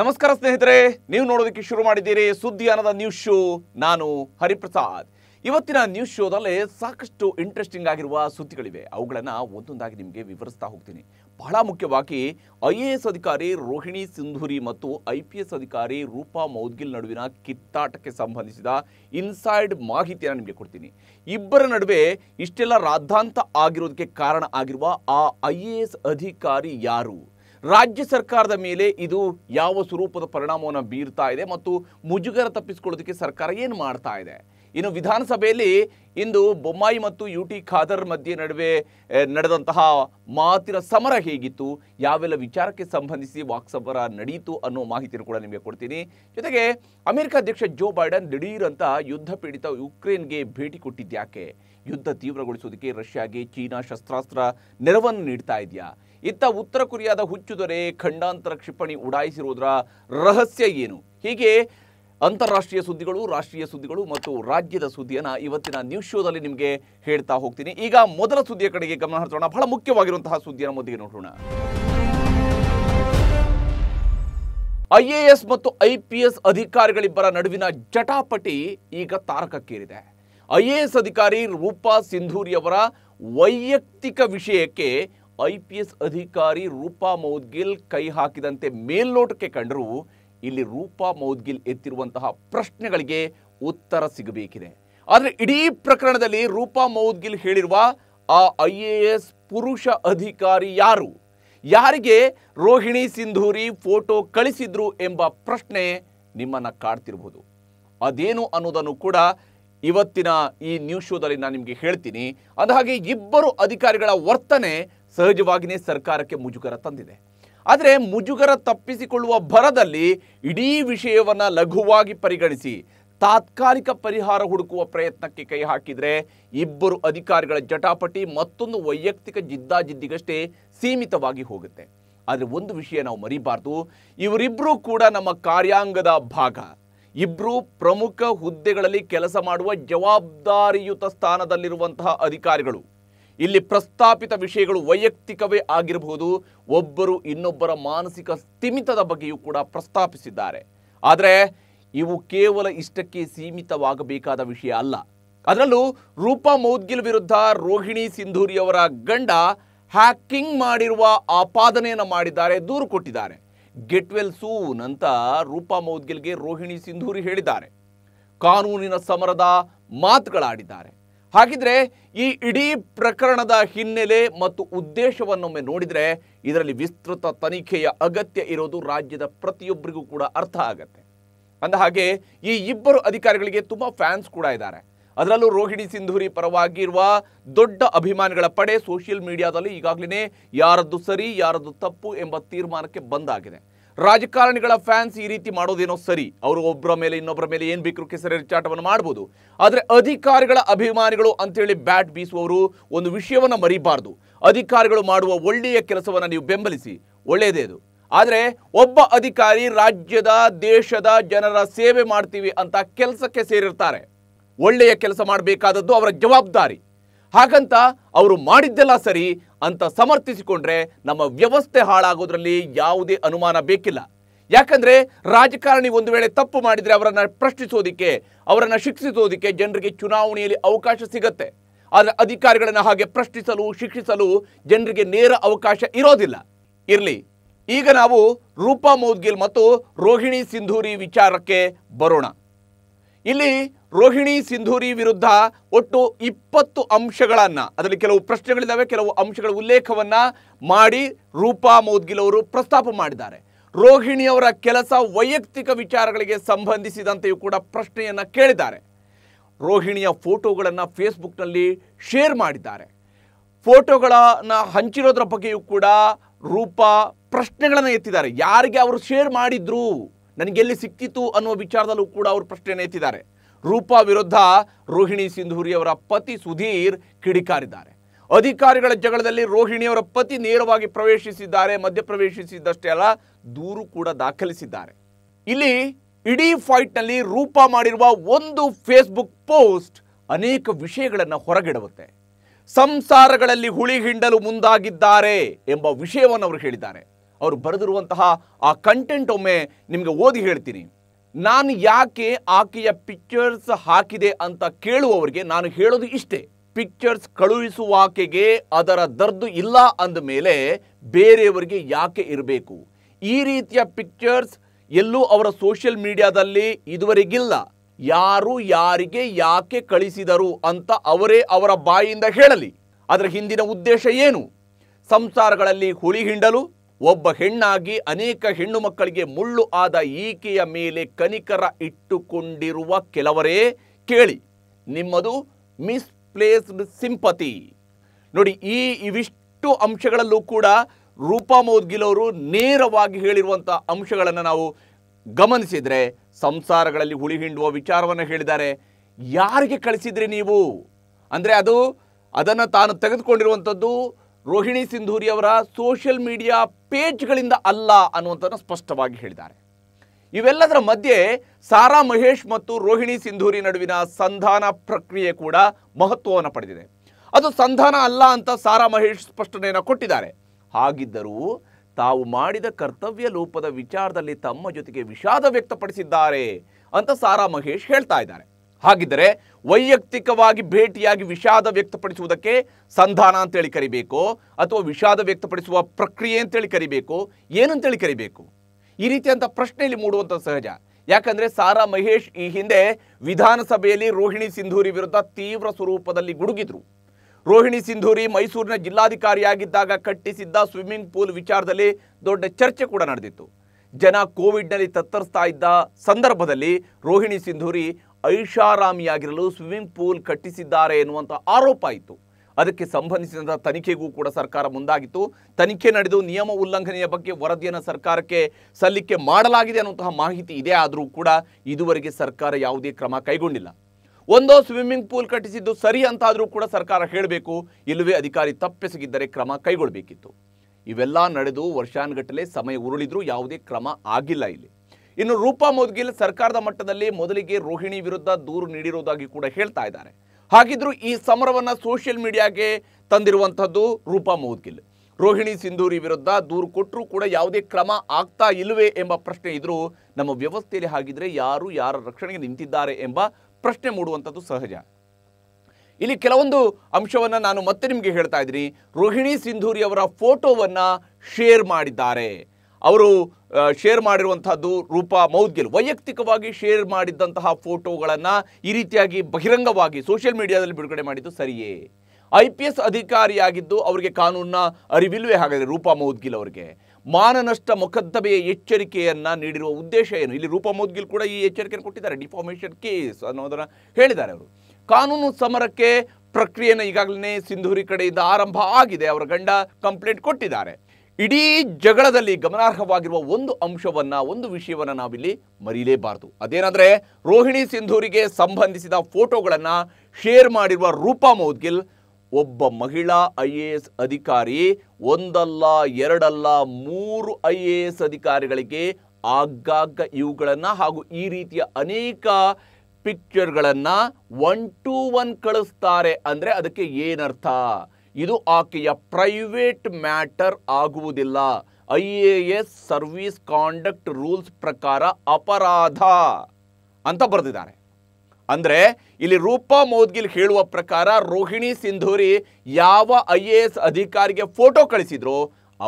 ನಮಸ್ಕಾರ ಸ್ನೇಹಿತರೆ ನೀವು ನೋಡೋದಕ್ಕೆ ಶುರು ಮಾಡಿದ್ದೀರಿ ಸುದ್ದಿ ಅನ್ನದ ನ್ಯೂಸ್ ಶೋ ನಾನು ಹರಿಪ್ರಸಾದ್ ಇವತ್ತಿನ ನ್ಯೂಸ್ ಶೋದಲ್ಲಿ ಸಾಕಷ್ಟು ಇಂಟ್ರೆಸ್ಟಿಂಗ್ ಆಗಿರುವ ಸುದ್ದಿಗಳಿವೆ ಅವುಗಳನ್ನು ಒಂದೊಂದಾಗಿ ನಿಮಗೆ ವಿವರಿಸ್ತಾ ಹೋಗ್ತೀನಿ ಬಹಳ ಮುಖ್ಯವಾಗಿ ಐ ಎ ಎಸ್ ಅಧಿಕಾರಿ ರೋಹಿಣಿ ಸಿಂಧೂರಿ ಮತ್ತು ಐ ಪಿ ಎಸ್ ಅಧಿಕಾರಿ ರೂಪಾ ಮೌದ್ಗಿಲ್ ನಡುವಿನ ಕಿತ್ತಾಟಕ್ಕೆ ಸಂಬಂಧಿಸಿದ ಇನ್ಸೈಡ್ ಮಾಹಿತಿಯನ್ನು ನಿಮಗೆ ಕೊಡ್ತೀನಿ ಇಬ್ಬರ ನಡುವೆ ಇಷ್ಟೆಲ್ಲ ರಾದ್ಧಾಂತ ಆಗಿರೋದಕ್ಕೆ ಕಾರಣ ಆಗಿರುವ ಆ ಐ ಎ ಎಸ್ ಅಧಿಕಾರಿ ಯಾರು ರಾಜ್ಯ ಸರ್ಕಾರದ ಮೇಲೆ ಇದು ಯಾವ ಸ್ವರೂಪದ ಪರಿಣಾಮವನ್ನು ಬೀರ್ತಾ ಇದೆ ಮತ್ತು ಮುಜುಗರ ತಪ್ಪಿಸಿಕೊಳ್ಳೋದಕ್ಕೆ ಸರ್ಕಾರ ಏನು ಮಾಡ್ತಾ ಇದೆ ಇನ್ನು ವಿಧಾನಸಭೆಯಲ್ಲಿ ಇಂದು ಬೊಮ್ಮಾಯಿ ಮತ್ತು ಯು ಟಿ ಖಾದರ್ ಮಧ್ಯೆ ನಡುವೆ ನಡೆದಂತಹ ಮಾತಿನ ಸಮರ ಹೇಗಿತ್ತು ಯಾವೆಲ್ಲ ವಿಚಾರಕ್ಕೆ ಸಂಬಂಧಿಸಿ ವಾಕ್ಸಮರ ನಡೆಯಿತು ಅನ್ನೋ ಮಾಹಿತಿಯನ್ನು ಕೂಡ ನಿಮಗೆ ಕೊಡ್ತೀನಿ ಜೊತೆಗೆ ಅಮೆರಿಕ ಅಧ್ಯಕ್ಷ ಜೋ ಬೈಡನ್ ದಿಢೀರಂತ ಯುದ್ಧ ಪೀಡಿತ ಯುಕ್ರೇನ್ಗೆ ಭೇಟಿ ಕೊಟ್ಟಿದ್ಯಾಕೆ ಯುದ್ಧ ತೀವ್ರಗೊಳಿಸೋದಕ್ಕೆ ರಷ್ಯಾಗೆ ಚೀನಾ ಶಸ್ತ್ರಾಸ್ತ್ರ ನೆರವನ್ನು ನೀಡ್ತಾ ಇದೆಯಾ ಇತ್ತ ಉತ್ತರ ಕೊರಿಯಾದ ಹುಚ್ಚುದೊರೆ ಖಂಡಾಂತರ ಕ್ಷಿಪಣಿ ಉಡಾಯಿಸಿರುವುದರ ರಹಸ್ಯ ಏನು ಹೀಗೆ ಅಂತಾರಾಷ್ಟ್ರೀಯ ಸುದ್ದಿಗಳು ರಾಷ್ಟ್ರೀಯ ಸುದ್ದಿಗಳು ಮತ್ತು ರಾಜ್ಯದ ಸುದ್ದಿಯನ್ನು ಇವತ್ತಿನ ನ್ಯೂಸ್ ಶೋದಲ್ಲಿ ನಿಮಗೆ ಹೇಳ್ತಾ ಹೋಗ್ತೀನಿ ಈಗ ಮೊದಲ ಸುದ್ದಿಯ ಕಡೆಗೆ ಗಮನ ಹರಿಸೋಣ ಬಹಳ ಮುಖ್ಯವಾಗಿರುವಂತಹ ಸುದ್ದಿಯನ್ನು ಮೊದಲಿಗೆ ನೋಡೋಣ ಐಎಎಸ್ ಮತ್ತು ಐ ಪಿ ಎಸ್ ಅಧಿಕಾರಿಗಳಿಬ್ಬರ ನಡುವಿನ ಜಟಾಪಟಿ ಈಗ ತಾರಕಕ್ಕೇರಿದೆ ಐ ಎ ಎಸ್ ಅಧಿಕಾರಿ ರೂಪಾ ಸಿಂಧೂರಿಯವರ ವೈಯಕ್ತಿಕ ವಿಷಯಕ್ಕೆ ಐ ಪಿ ಎಸ್ ಅಧಿಕಾರಿ ರೂಪಾ ಮೌದ್ಗಿಲ್ ಕೈ ಹಾಕಿದಂತೆ ಮೇಲ್ನೋಟಕ್ಕೆ ಕಂಡರೂ ಇಲ್ಲಿ ರೂಪಾ ಮೌದ್ಗಿಲ್ ಎತ್ತಿರುವಂತಹ ಪ್ರಶ್ನೆಗಳಿಗೆ ಉತ್ತರ ಸಿಗಬೇಕಿದೆ ಆದರೆ ಇಡೀ ಪ್ರಕರಣದಲ್ಲಿ ರೂಪಾ ಮೌದ್ಗಿಲ್ ಹೇಳಿರುವ ಆ ಐ ಎ ಎಸ್ ಪುರುಷ ಅಧಿಕಾರಿ ಯಾರು ಯಾರಿಗೆ ರೋಹಿಣಿ ಸಿಂಧೂರಿ ಫೋಟೋ ಕಳಿಸಿದ್ರು ಎಂಬ ಪ್ರಶ್ನೆ ನಿಮ್ಮನ್ನು ಕಾಡ್ತಿರ್ಬೋದು ಅದೇನು ಅನ್ನೋದನ್ನು ಕೂಡ ಇವತ್ತಿನ ಈ ನ್ಯೂಸ್ ಶೋದಲ್ಲಿ ನಾನು ನಿಮಗೆ ಹೇಳ್ತೀನಿ ಹಾಗೆ ಇಬ್ಬರು ಅಧಿಕಾರಿಗಳ ವರ್ತನೆ ಸಹಜವಾಗಿಯೇ ಸರ್ಕಾರಕ್ಕೆ ಮುಜುಗರ ತಂದಿದೆ ಆದರೆ ಮುಜುಗರ ತಪ್ಪಿಸಿಕೊಳ್ಳುವ ಭರದಲ್ಲಿ ಇಡೀ ವಿಷಯವನ್ನು ಲಘುವಾಗಿ ಪರಿಗಣಿಸಿ ತಾತ್ಕಾಲಿಕ ಪರಿಹಾರ ಹುಡುಕುವ ಪ್ರಯತ್ನಕ್ಕೆ ಕೈ ಹಾಕಿದರೆ ಇಬ್ಬರು ಅಧಿಕಾರಿಗಳ ಜಟಾಪಟಿ ಮತ್ತೊಂದು ವೈಯಕ್ತಿಕ ಜಿದ್ದಾಜಿದ್ದಿಗಷ್ಟೇ ಸೀಮಿತವಾಗಿ ಹೋಗುತ್ತೆ ಆದರೆ ಒಂದು ವಿಷಯ ನಾವು ಮರಿಬಾರ್ದು ಇವರಿಬ್ಬರೂ ಕೂಡ ನಮ್ಮ ಕಾರ್ಯಾಂಗದ ಭಾಗ ಇಬ್ಬರು ಪ್ರಮುಖ ಹುದ್ದೆಗಳಲ್ಲಿ ಕೆಲಸ ಮಾಡುವ ಜವಾಬ್ದಾರಿಯುತ ಸ್ಥಾನದಲ್ಲಿರುವಂತಹ ಅಧಿಕಾರಿಗಳು ಇಲ್ಲಿ ಪ್ರಸ್ತಾಪಿತ ವಿಷಯಗಳು ವೈಯಕ್ತಿಕವೇ ಆಗಿರಬಹುದು ಒಬ್ಬರು ಇನ್ನೊಬ್ಬರ ಮಾನಸಿಕ ಸ್ಥಿಮಿತದ ಬಗ್ಗೆಯೂ ಕೂಡ ಪ್ರಸ್ತಾಪಿಸಿದ್ದಾರೆ ಆದರೆ ಇವು ಕೇವಲ ಇಷ್ಟಕ್ಕೆ ಸೀಮಿತವಾಗಬೇಕಾದ ವಿಷಯ ಅಲ್ಲ ಅದರಲ್ಲೂ ರೂಪಾ ಮೌದ್ಗಿಲ್ ವಿರುದ್ಧ ರೋಹಿಣಿ ಸಿಂಧೂರಿಯವರ ಗಂಡ ಹ್ಯಾಕಿಂಗ್ ಮಾಡಿರುವ ಆಪಾದನೆಯನ್ನು ಮಾಡಿದ್ದಾರೆ ದೂರು ಕೊಟ್ಟಿದ್ದಾರೆ ಗೆಟ್ವೆಲ್ ಸೂನ್ ಅಂತ ರೂಪಾ ಮೌದ್ಗಿಲ್ಗೆ ರೋಹಿಣಿ ಸಿಂಧೂರಿ ಹೇಳಿದ್ದಾರೆ ಕಾನೂನಿನ ಸಮರದ ಮಾತುಗಳಾಡಿದ್ದಾರೆ ಹಾಗಿದ್ರೆ ಈ ಇಡೀ ಪ್ರಕರಣದ ಹಿನ್ನೆಲೆ ಮತ್ತು ಉದ್ದೇಶವನ್ನೊಮ್ಮೆ ನೋಡಿದರೆ ಇದರಲ್ಲಿ ವಿಸ್ತೃತ ತನಿಖೆಯ ಅಗತ್ಯ ಇರೋದು ರಾಜ್ಯದ ಪ್ರತಿಯೊಬ್ಬರಿಗೂ ಕೂಡ ಅರ್ಥ ಆಗತ್ತೆ ಅಂದ ಹಾಗೆ ಈ ಇಬ್ಬರು ಅಧಿಕಾರಿಗಳಿಗೆ ತುಂಬ ಫ್ಯಾನ್ಸ್ ಕೂಡ ಇದ್ದಾರೆ ಅದರಲ್ಲೂ ರೋಹಿಣಿ ಸಿಂಧೂರಿ ಪರವಾಗಿರುವ ದೊಡ್ಡ ಅಭಿಮಾನಿಗಳ ಪಡೆ ಸೋಷಿಯಲ್ ಮೀಡಿಯಾದಲ್ಲಿ ಈಗಾಗಲೇ ಯಾರದ್ದು ಸರಿ ಯಾರದ್ದು ತಪ್ಪು ಎಂಬ ತೀರ್ಮಾನಕ್ಕೆ ಬಂದಾಗಿದೆ ರಾಜಕಾರಣಿಗಳ ಫ್ಯಾನ್ಸ್ ಈ ರೀತಿ ಮಾಡೋದೇನೋ ಸರಿ ಅವರು ಒಬ್ಬರ ಮೇಲೆ ಇನ್ನೊಬ್ಬರ ಮೇಲೆ ಏನು ಬೇಕು ಕೆಸರಿ ಚಾಟವನ್ನು ಮಾಡ್ಬೋದು ಆದರೆ ಅಧಿಕಾರಿಗಳ ಅಭಿಮಾನಿಗಳು ಅಂತೇಳಿ ಬ್ಯಾಟ್ ಬೀಸುವವರು ಒಂದು ವಿಷಯವನ್ನು ಮರಿಬಾರ್ದು ಅಧಿಕಾರಿಗಳು ಮಾಡುವ ಒಳ್ಳೆಯ ಕೆಲಸವನ್ನು ನೀವು ಬೆಂಬಲಿಸಿ ಒಳ್ಳೆಯದೇ ಅದು ಆದರೆ ಒಬ್ಬ ಅಧಿಕಾರಿ ರಾಜ್ಯದ ದೇಶದ ಜನರ ಸೇವೆ ಮಾಡ್ತೀವಿ ಅಂತ ಕೆಲಸಕ್ಕೆ ಸೇರಿರ್ತಾರೆ ಒಳ್ಳೆಯ ಕೆಲಸ ಮಾಡಬೇಕಾದದ್ದು ಅವರ ಜವಾಬ್ದಾರಿ ಹಾಗಂತ ಅವರು ಮಾಡಿದ್ದೆಲ್ಲ ಸರಿ ಅಂತ ಸಮರ್ಥಿಸಿಕೊಂಡ್ರೆ ನಮ್ಮ ವ್ಯವಸ್ಥೆ ಹಾಳಾಗೋದ್ರಲ್ಲಿ ಯಾವುದೇ ಅನುಮಾನ ಬೇಕಿಲ್ಲ ಯಾಕಂದ್ರೆ ರಾಜಕಾರಣಿ ಒಂದು ವೇಳೆ ತಪ್ಪು ಮಾಡಿದರೆ ಅವರನ್ನು ಪ್ರಶ್ನಿಸೋದಿಕ್ಕೆ ಅವರನ್ನು ಶಿಕ್ಷಿಸೋದಕ್ಕೆ ಜನರಿಗೆ ಚುನಾವಣೆಯಲ್ಲಿ ಅವಕಾಶ ಸಿಗತ್ತೆ ಆದರೆ ಅಧಿಕಾರಿಗಳನ್ನು ಹಾಗೆ ಪ್ರಶ್ನಿಸಲು ಶಿಕ್ಷಿಸಲು ಜನರಿಗೆ ನೇರ ಅವಕಾಶ ಇರೋದಿಲ್ಲ ಇರಲಿ ಈಗ ನಾವು ರೂಪಾ ಮೌದ್ಗಿಲ್ ಮತ್ತು ರೋಹಿಣಿ ಸಿಂಧೂರಿ ವಿಚಾರಕ್ಕೆ ಬರೋಣ ಇಲ್ಲಿ ರೋಹಿಣಿ ಸಿಂಧೂರಿ ವಿರುದ್ಧ ಒಟ್ಟು ಇಪ್ಪತ್ತು ಅಂಶಗಳನ್ನು ಅದರಲ್ಲಿ ಕೆಲವು ಪ್ರಶ್ನೆಗಳಿದ್ದಾವೆ ಕೆಲವು ಅಂಶಗಳ ಉಲ್ಲೇಖವನ್ನು ಮಾಡಿ ರೂಪಾ ಮೌದ್ಗಿಲ್ ಅವರು ಪ್ರಸ್ತಾಪ ಮಾಡಿದ್ದಾರೆ ರೋಹಿಣಿಯವರ ಕೆಲಸ ವೈಯಕ್ತಿಕ ವಿಚಾರಗಳಿಗೆ ಸಂಬಂಧಿಸಿದಂತೆಯೂ ಕೂಡ ಪ್ರಶ್ನೆಯನ್ನು ಕೇಳಿದ್ದಾರೆ ರೋಹಿಣಿಯ ಫೋಟೋಗಳನ್ನು ಫೇಸ್ಬುಕ್ನಲ್ಲಿ ಶೇರ್ ಮಾಡಿದ್ದಾರೆ ಫೋಟೋಗಳನ್ನು ಹಂಚಿರೋದ್ರ ಬಗ್ಗೆಯೂ ಕೂಡ ರೂಪಾ ಪ್ರಶ್ನೆಗಳನ್ನು ಎತ್ತಿದ್ದಾರೆ ಯಾರಿಗೆ ಅವರು ಶೇರ್ ಮಾಡಿದ್ರು ನನಗೆಲ್ಲಿ ಸಿಕ್ಕಿತು ಅನ್ನುವ ವಿಚಾರದಲ್ಲೂ ಕೂಡ ಅವರು ಪ್ರಶ್ನೆ ಎತ್ತಿದ್ದಾರೆ ರೂಪಾ ವಿರುದ್ಧ ರೋಹಿಣಿ ಸಿಂಧೂರಿಯವರ ಪತಿ ಸುಧೀರ್ ಕಿಡಿಕಾರಿದ್ದಾರೆ ಅಧಿಕಾರಿಗಳ ಜಗಳದಲ್ಲಿ ರೋಹಿಣಿಯವರ ಪತಿ ನೇರವಾಗಿ ಪ್ರವೇಶಿಸಿದ್ದಾರೆ ಮಧ್ಯಪ್ರವೇಶಿಸಿದ್ದಷ್ಟೇ ಅಲ್ಲ ದೂರು ಕೂಡ ದಾಖಲಿಸಿದ್ದಾರೆ ಇಲ್ಲಿ ಇಡೀ ಫೈಟ್ನಲ್ಲಿ ರೂಪಾ ಮಾಡಿರುವ ಒಂದು ಫೇಸ್ಬುಕ್ ಪೋಸ್ಟ್ ಅನೇಕ ವಿಷಯಗಳನ್ನು ಹೊರಗಿಡುತ್ತೆ ಸಂಸಾರಗಳಲ್ಲಿ ಹುಳಿ ಹಿಂಡಲು ಮುಂದಾಗಿದ್ದಾರೆ ಎಂಬ ವಿಷಯವನ್ನು ಅವರು ಹೇಳಿದ್ದಾರೆ ಅವರು ಬರೆದಿರುವಂತಹ ಆ ಕಂಟೆಂಟ್ ಒಮ್ಮೆ ನಿಮಗೆ ಓದಿ ಹೇಳ್ತೀನಿ ನಾನು ಯಾಕೆ ಆಕೆಯ ಪಿಕ್ಚರ್ಸ್ ಹಾಕಿದೆ ಅಂತ ಕೇಳುವವರಿಗೆ ನಾನು ಹೇಳೋದು ಇಷ್ಟೇ ಪಿಕ್ಚರ್ಸ್ ಆಕೆಗೆ ಅದರ ದರ್ದು ಇಲ್ಲ ಅಂದ ಮೇಲೆ ಬೇರೆಯವರಿಗೆ ಯಾಕೆ ಇರಬೇಕು ಈ ರೀತಿಯ ಪಿಕ್ಚರ್ಸ್ ಎಲ್ಲೂ ಅವರ ಸೋಷಿಯಲ್ ಮೀಡಿಯಾದಲ್ಲಿ ಇದುವರೆಗಿಲ್ಲ ಯಾರು ಯಾರಿಗೆ ಯಾಕೆ ಕಳಿಸಿದರು ಅಂತ ಅವರೇ ಅವರ ಬಾಯಿಯಿಂದ ಹೇಳಲಿ ಅದರ ಹಿಂದಿನ ಉದ್ದೇಶ ಏನು ಸಂಸಾರಗಳಲ್ಲಿ ಹುಳಿ ಹಿಂಡಲು ಒಬ್ಬ ಹೆಣ್ಣಾಗಿ ಅನೇಕ ಹೆಣ್ಣು ಮಕ್ಕಳಿಗೆ ಮುಳ್ಳು ಆದ ಈಕೆಯ ಮೇಲೆ ಕನಿಕರ ಇಟ್ಟುಕೊಂಡಿರುವ ಕೆಲವರೇ ಕೇಳಿ ನಿಮ್ಮದು ಮಿಸ್ಪ್ಲೇಸ್ಡ್ ಸಿಂಪತಿ ನೋಡಿ ಈ ಇವಿಷ್ಟು ಅಂಶಗಳಲ್ಲೂ ಕೂಡ ರೂಪಾ ಅವರು ನೇರವಾಗಿ ಹೇಳಿರುವಂಥ ಅಂಶಗಳನ್ನು ನಾವು ಗಮನಿಸಿದರೆ ಸಂಸಾರಗಳಲ್ಲಿ ಹುಳಿ ಹಿಂಡುವ ವಿಚಾರವನ್ನು ಹೇಳಿದ್ದಾರೆ ಯಾರಿಗೆ ಕಳಿಸಿದ್ರಿ ನೀವು ಅಂದರೆ ಅದು ಅದನ್ನು ತಾನು ತೆಗೆದುಕೊಂಡಿರುವಂಥದ್ದು ರೋಹಿಣಿ ಸಿಂಧೂರಿ ಅವರ ಸೋಷಿಯಲ್ ಮೀಡಿಯಾ ಪೇಜ್ಗಳಿಂದ ಅಲ್ಲ ಅನ್ನುವಂಥದ್ದನ್ನು ಸ್ಪಷ್ಟವಾಗಿ ಹೇಳಿದ್ದಾರೆ ಇವೆಲ್ಲದರ ಮಧ್ಯೆ ಸಾರಾ ಮಹೇಶ್ ಮತ್ತು ರೋಹಿಣಿ ಸಿಂಧೂರಿ ನಡುವಿನ ಸಂಧಾನ ಪ್ರಕ್ರಿಯೆ ಕೂಡ ಮಹತ್ವವನ್ನು ಪಡೆದಿದೆ ಅದು ಸಂಧಾನ ಅಲ್ಲ ಅಂತ ಸಾರಾ ಮಹೇಶ್ ಸ್ಪಷ್ಟನೆಯನ್ನು ಕೊಟ್ಟಿದ್ದಾರೆ ಹಾಗಿದ್ದರೂ ತಾವು ಮಾಡಿದ ಕರ್ತವ್ಯ ಲೋಪದ ವಿಚಾರದಲ್ಲಿ ತಮ್ಮ ಜೊತೆಗೆ ವಿಷಾದ ವ್ಯಕ್ತಪಡಿಸಿದ್ದಾರೆ ಅಂತ ಸಾರಾ ಮಹೇಶ್ ಹೇಳ್ತಾ ಇದ್ದಾರೆ ಹಾಗಿದ್ದರೆ ವೈಯಕ್ತಿಕವಾಗಿ ಭೇಟಿಯಾಗಿ ವಿಷಾದ ವ್ಯಕ್ತಪಡಿಸುವುದಕ್ಕೆ ಸಂಧಾನ ಅಂತೇಳಿ ಕರಿಬೇಕು ಅಥವಾ ವಿಷಾದ ವ್ಯಕ್ತಪಡಿಸುವ ಪ್ರಕ್ರಿಯೆ ಅಂತೇಳಿ ಕರಿಬೇಕು ಏನಂತೇಳಿ ಕರಿಬೇಕು ಈ ರೀತಿಯಂಥ ಪ್ರಶ್ನೆಯಲ್ಲಿ ಮೂಡುವಂಥ ಸಹಜ ಯಾಕಂದರೆ ಸಾರಾ ಮಹೇಶ್ ಈ ಹಿಂದೆ ವಿಧಾನಸಭೆಯಲ್ಲಿ ರೋಹಿಣಿ ಸಿಂಧೂರಿ ವಿರುದ್ಧ ತೀವ್ರ ಸ್ವರೂಪದಲ್ಲಿ ಗುಡುಗಿದ್ರು ರೋಹಿಣಿ ಸಿಂಧೂರಿ ಮೈಸೂರಿನ ಜಿಲ್ಲಾಧಿಕಾರಿಯಾಗಿದ್ದಾಗ ಕಟ್ಟಿಸಿದ್ದ ಸ್ವಿಮ್ಮಿಂಗ್ ಪೂಲ್ ವಿಚಾರದಲ್ಲಿ ದೊಡ್ಡ ಚರ್ಚೆ ಕೂಡ ನಡೆದಿತ್ತು ಜನ ಕೋವಿಡ್ನಲ್ಲಿ ತತ್ತರಿಸ್ತಾ ಇದ್ದ ಸಂದರ್ಭದಲ್ಲಿ ರೋಹಿಣಿ ಸಿಂಧೂರಿ ಐಷಾರಾಮಿಯಾಗಿರಲು ಸ್ವಿಮ್ಮಿಂಗ್ ಪೂಲ್ ಕಟ್ಟಿಸಿದ್ದಾರೆ ಎನ್ನುವಂಥ ಆರೋಪ ಇತ್ತು ಅದಕ್ಕೆ ಸಂಬಂಧಿಸಿದಂಥ ತನಿಖೆಗೂ ಕೂಡ ಸರ್ಕಾರ ಮುಂದಾಗಿತ್ತು ತನಿಖೆ ನಡೆದು ನಿಯಮ ಉಲ್ಲಂಘನೆಯ ಬಗ್ಗೆ ವರದಿಯನ್ನು ಸರ್ಕಾರಕ್ಕೆ ಸಲ್ಲಿಕೆ ಮಾಡಲಾಗಿದೆ ಅನ್ನುವಂತಹ ಮಾಹಿತಿ ಇದೆ ಆದರೂ ಕೂಡ ಇದುವರೆಗೆ ಸರ್ಕಾರ ಯಾವುದೇ ಕ್ರಮ ಕೈಗೊಂಡಿಲ್ಲ ಒಂದೋ ಸ್ವಿಮ್ಮಿಂಗ್ ಪೂಲ್ ಕಟ್ಟಿಸಿದ್ದು ಸರಿ ಅಂತಾದರೂ ಕೂಡ ಸರ್ಕಾರ ಹೇಳಬೇಕು ಇಲ್ಲವೇ ಅಧಿಕಾರಿ ತಪ್ಪೆಸಗಿದ್ದರೆ ಕ್ರಮ ಕೈಗೊಳ್ಳಬೇಕಿತ್ತು ಇವೆಲ್ಲ ನಡೆದು ವರ್ಷಾನುಗಟ್ಟಲೆ ಸಮಯ ಉರುಳಿದರೂ ಯಾವುದೇ ಕ್ರಮ ಆಗಿಲ್ಲ ಇಲ್ಲಿ ಇನ್ನು ರೂಪಾ ಮೋದ್ಗಿಲ್ ಸರ್ಕಾರದ ಮಟ್ಟದಲ್ಲಿ ಮೊದಲಿಗೆ ರೋಹಿಣಿ ವಿರುದ್ಧ ದೂರು ನೀಡಿರುವುದಾಗಿ ಕೂಡ ಹೇಳ್ತಾ ಇದ್ದಾರೆ ಹಾಗಿದ್ರು ಈ ಸಮರವನ್ನು ಸೋಷಿಯಲ್ ಮೀಡಿಯಾಗೆ ತಂದಿರುವಂಥದ್ದು ರೂಪಾ ಮೋದ್ಗಿಲ್ ರೋಹಿಣಿ ಸಿಂಧೂರಿ ವಿರುದ್ಧ ದೂರು ಕೊಟ್ಟರೂ ಕೂಡ ಯಾವುದೇ ಕ್ರಮ ಆಗ್ತಾ ಇಲ್ಲವೇ ಎಂಬ ಪ್ರಶ್ನೆ ಇದ್ರೂ ನಮ್ಮ ವ್ಯವಸ್ಥೆಯಲ್ಲಿ ಹಾಗಿದ್ರೆ ಯಾರು ಯಾರ ರಕ್ಷಣೆಗೆ ನಿಂತಿದ್ದಾರೆ ಎಂಬ ಪ್ರಶ್ನೆ ಮೂಡುವಂಥದ್ದು ಸಹಜ ಇಲ್ಲಿ ಕೆಲವೊಂದು ಅಂಶವನ್ನು ನಾನು ಮತ್ತೆ ನಿಮಗೆ ಹೇಳ್ತಾ ಇದ್ದೀನಿ ರೋಹಿಣಿ ಸಿಂಧೂರಿ ಅವರ ಫೋಟೋವನ್ನು ಶೇರ್ ಮಾಡಿದ್ದಾರೆ ಅವರು ಶೇರ್ ಮಾಡಿರುವಂತಹದ್ದು ರೂಪಾ ಮೌದ್ಗಿಲ್ ವೈಯಕ್ತಿಕವಾಗಿ ಶೇರ್ ಮಾಡಿದ್ದಂತಹ ಫೋಟೋಗಳನ್ನು ಈ ರೀತಿಯಾಗಿ ಬಹಿರಂಗವಾಗಿ ಸೋಷಿಯಲ್ ಮೀಡಿಯಾದಲ್ಲಿ ಬಿಡುಗಡೆ ಮಾಡಿದ್ದು ಸರಿಯೇ ಐ ಪಿ ಎಸ್ ಅಧಿಕಾರಿಯಾಗಿದ್ದು ಅವರಿಗೆ ಕಾನೂನಿನ ಅರಿವಿಲ್ವೇ ಹಾಗಾದರೆ ರೂಪಾ ಮೌದ್ಗಿಲ್ ಅವರಿಗೆ ಮಾನನಷ್ಟ ಮೊಕದ್ದಮೆಯ ಎಚ್ಚರಿಕೆಯನ್ನು ನೀಡಿರುವ ಉದ್ದೇಶ ಏನು ಇಲ್ಲಿ ರೂಪಾ ಮೌದ್ಗಿಲ್ ಕೂಡ ಈ ಎಚ್ಚರಿಕೆಯನ್ನು ಕೊಟ್ಟಿದ್ದಾರೆ ಡಿಫಾರ್ಮೇಶನ್ ಕೇಸ್ ಅನ್ನೋದನ್ನು ಹೇಳಿದ್ದಾರೆ ಅವರು ಕಾನೂನು ಸಮರಕ್ಕೆ ಪ್ರಕ್ರಿಯೆನ ಈಗಾಗಲೇ ಸಿಂಧೂರಿ ಕಡೆಯಿಂದ ಆರಂಭ ಆಗಿದೆ ಅವರ ಗಂಡ ಕಂಪ್ಲೇಂಟ್ ಕೊಟ್ಟಿದ್ದಾರೆ ಇಡೀ ಜಗಳದಲ್ಲಿ ಗಮನಾರ್ಹವಾಗಿರುವ ಒಂದು ಅಂಶವನ್ನ ಒಂದು ವಿಷಯವನ್ನ ನಾವಿಲ್ಲಿ ಮರೀಲೇಬಾರದು ಅದೇನಂದ್ರೆ ರೋಹಿಣಿ ಸಿಂಧೂರಿಗೆ ಸಂಬಂಧಿಸಿದ ಫೋಟೋಗಳನ್ನು ಶೇರ್ ಮಾಡಿರುವ ರೂಪಾ ಮೌದ್ಗಿಲ್ ಒಬ್ಬ ಮಹಿಳಾ ಐ ಎ ಎಸ್ ಅಧಿಕಾರಿ ಒಂದಲ್ಲ ಎರಡಲ್ಲ ಮೂರು ಐ ಎ ಎಸ್ ಅಧಿಕಾರಿಗಳಿಗೆ ಆಗಾಗ ಇವುಗಳನ್ನು ಹಾಗೂ ಈ ರೀತಿಯ ಅನೇಕ ಪಿಕ್ಚರ್ಗಳನ್ನು ಒನ್ ಟು ಒನ್ ಕಳಿಸ್ತಾರೆ ಅಂದ್ರೆ ಅದಕ್ಕೆ ಏನರ್ಥ ಇದು ಆಕೆಯ ಪ್ರೈವೇಟ್ ಮ್ಯಾಟರ್ ಆಗುವುದಿಲ್ಲ I A S service conduct rules ಪ್ರಕಾರ ಅಪರಾಧ ಅಂತ ಬರೆದಿದ್ದಾರೆ ಅಂದರೆ ಇಲ್ಲಿ ರೂಪಾ ಮೋದ್ಗಿಲ್ ಹೇಳುವ ಪ್ರಕಾರ ರೋಹಿಣಿ ಸಿಂಧೂರಿ ಯಾವ ಐ ಎ ಎಸ್ ಅಧಿಕಾರಿಗೆ ಫೋಟೋ ಕಳಿಸಿದ್ರು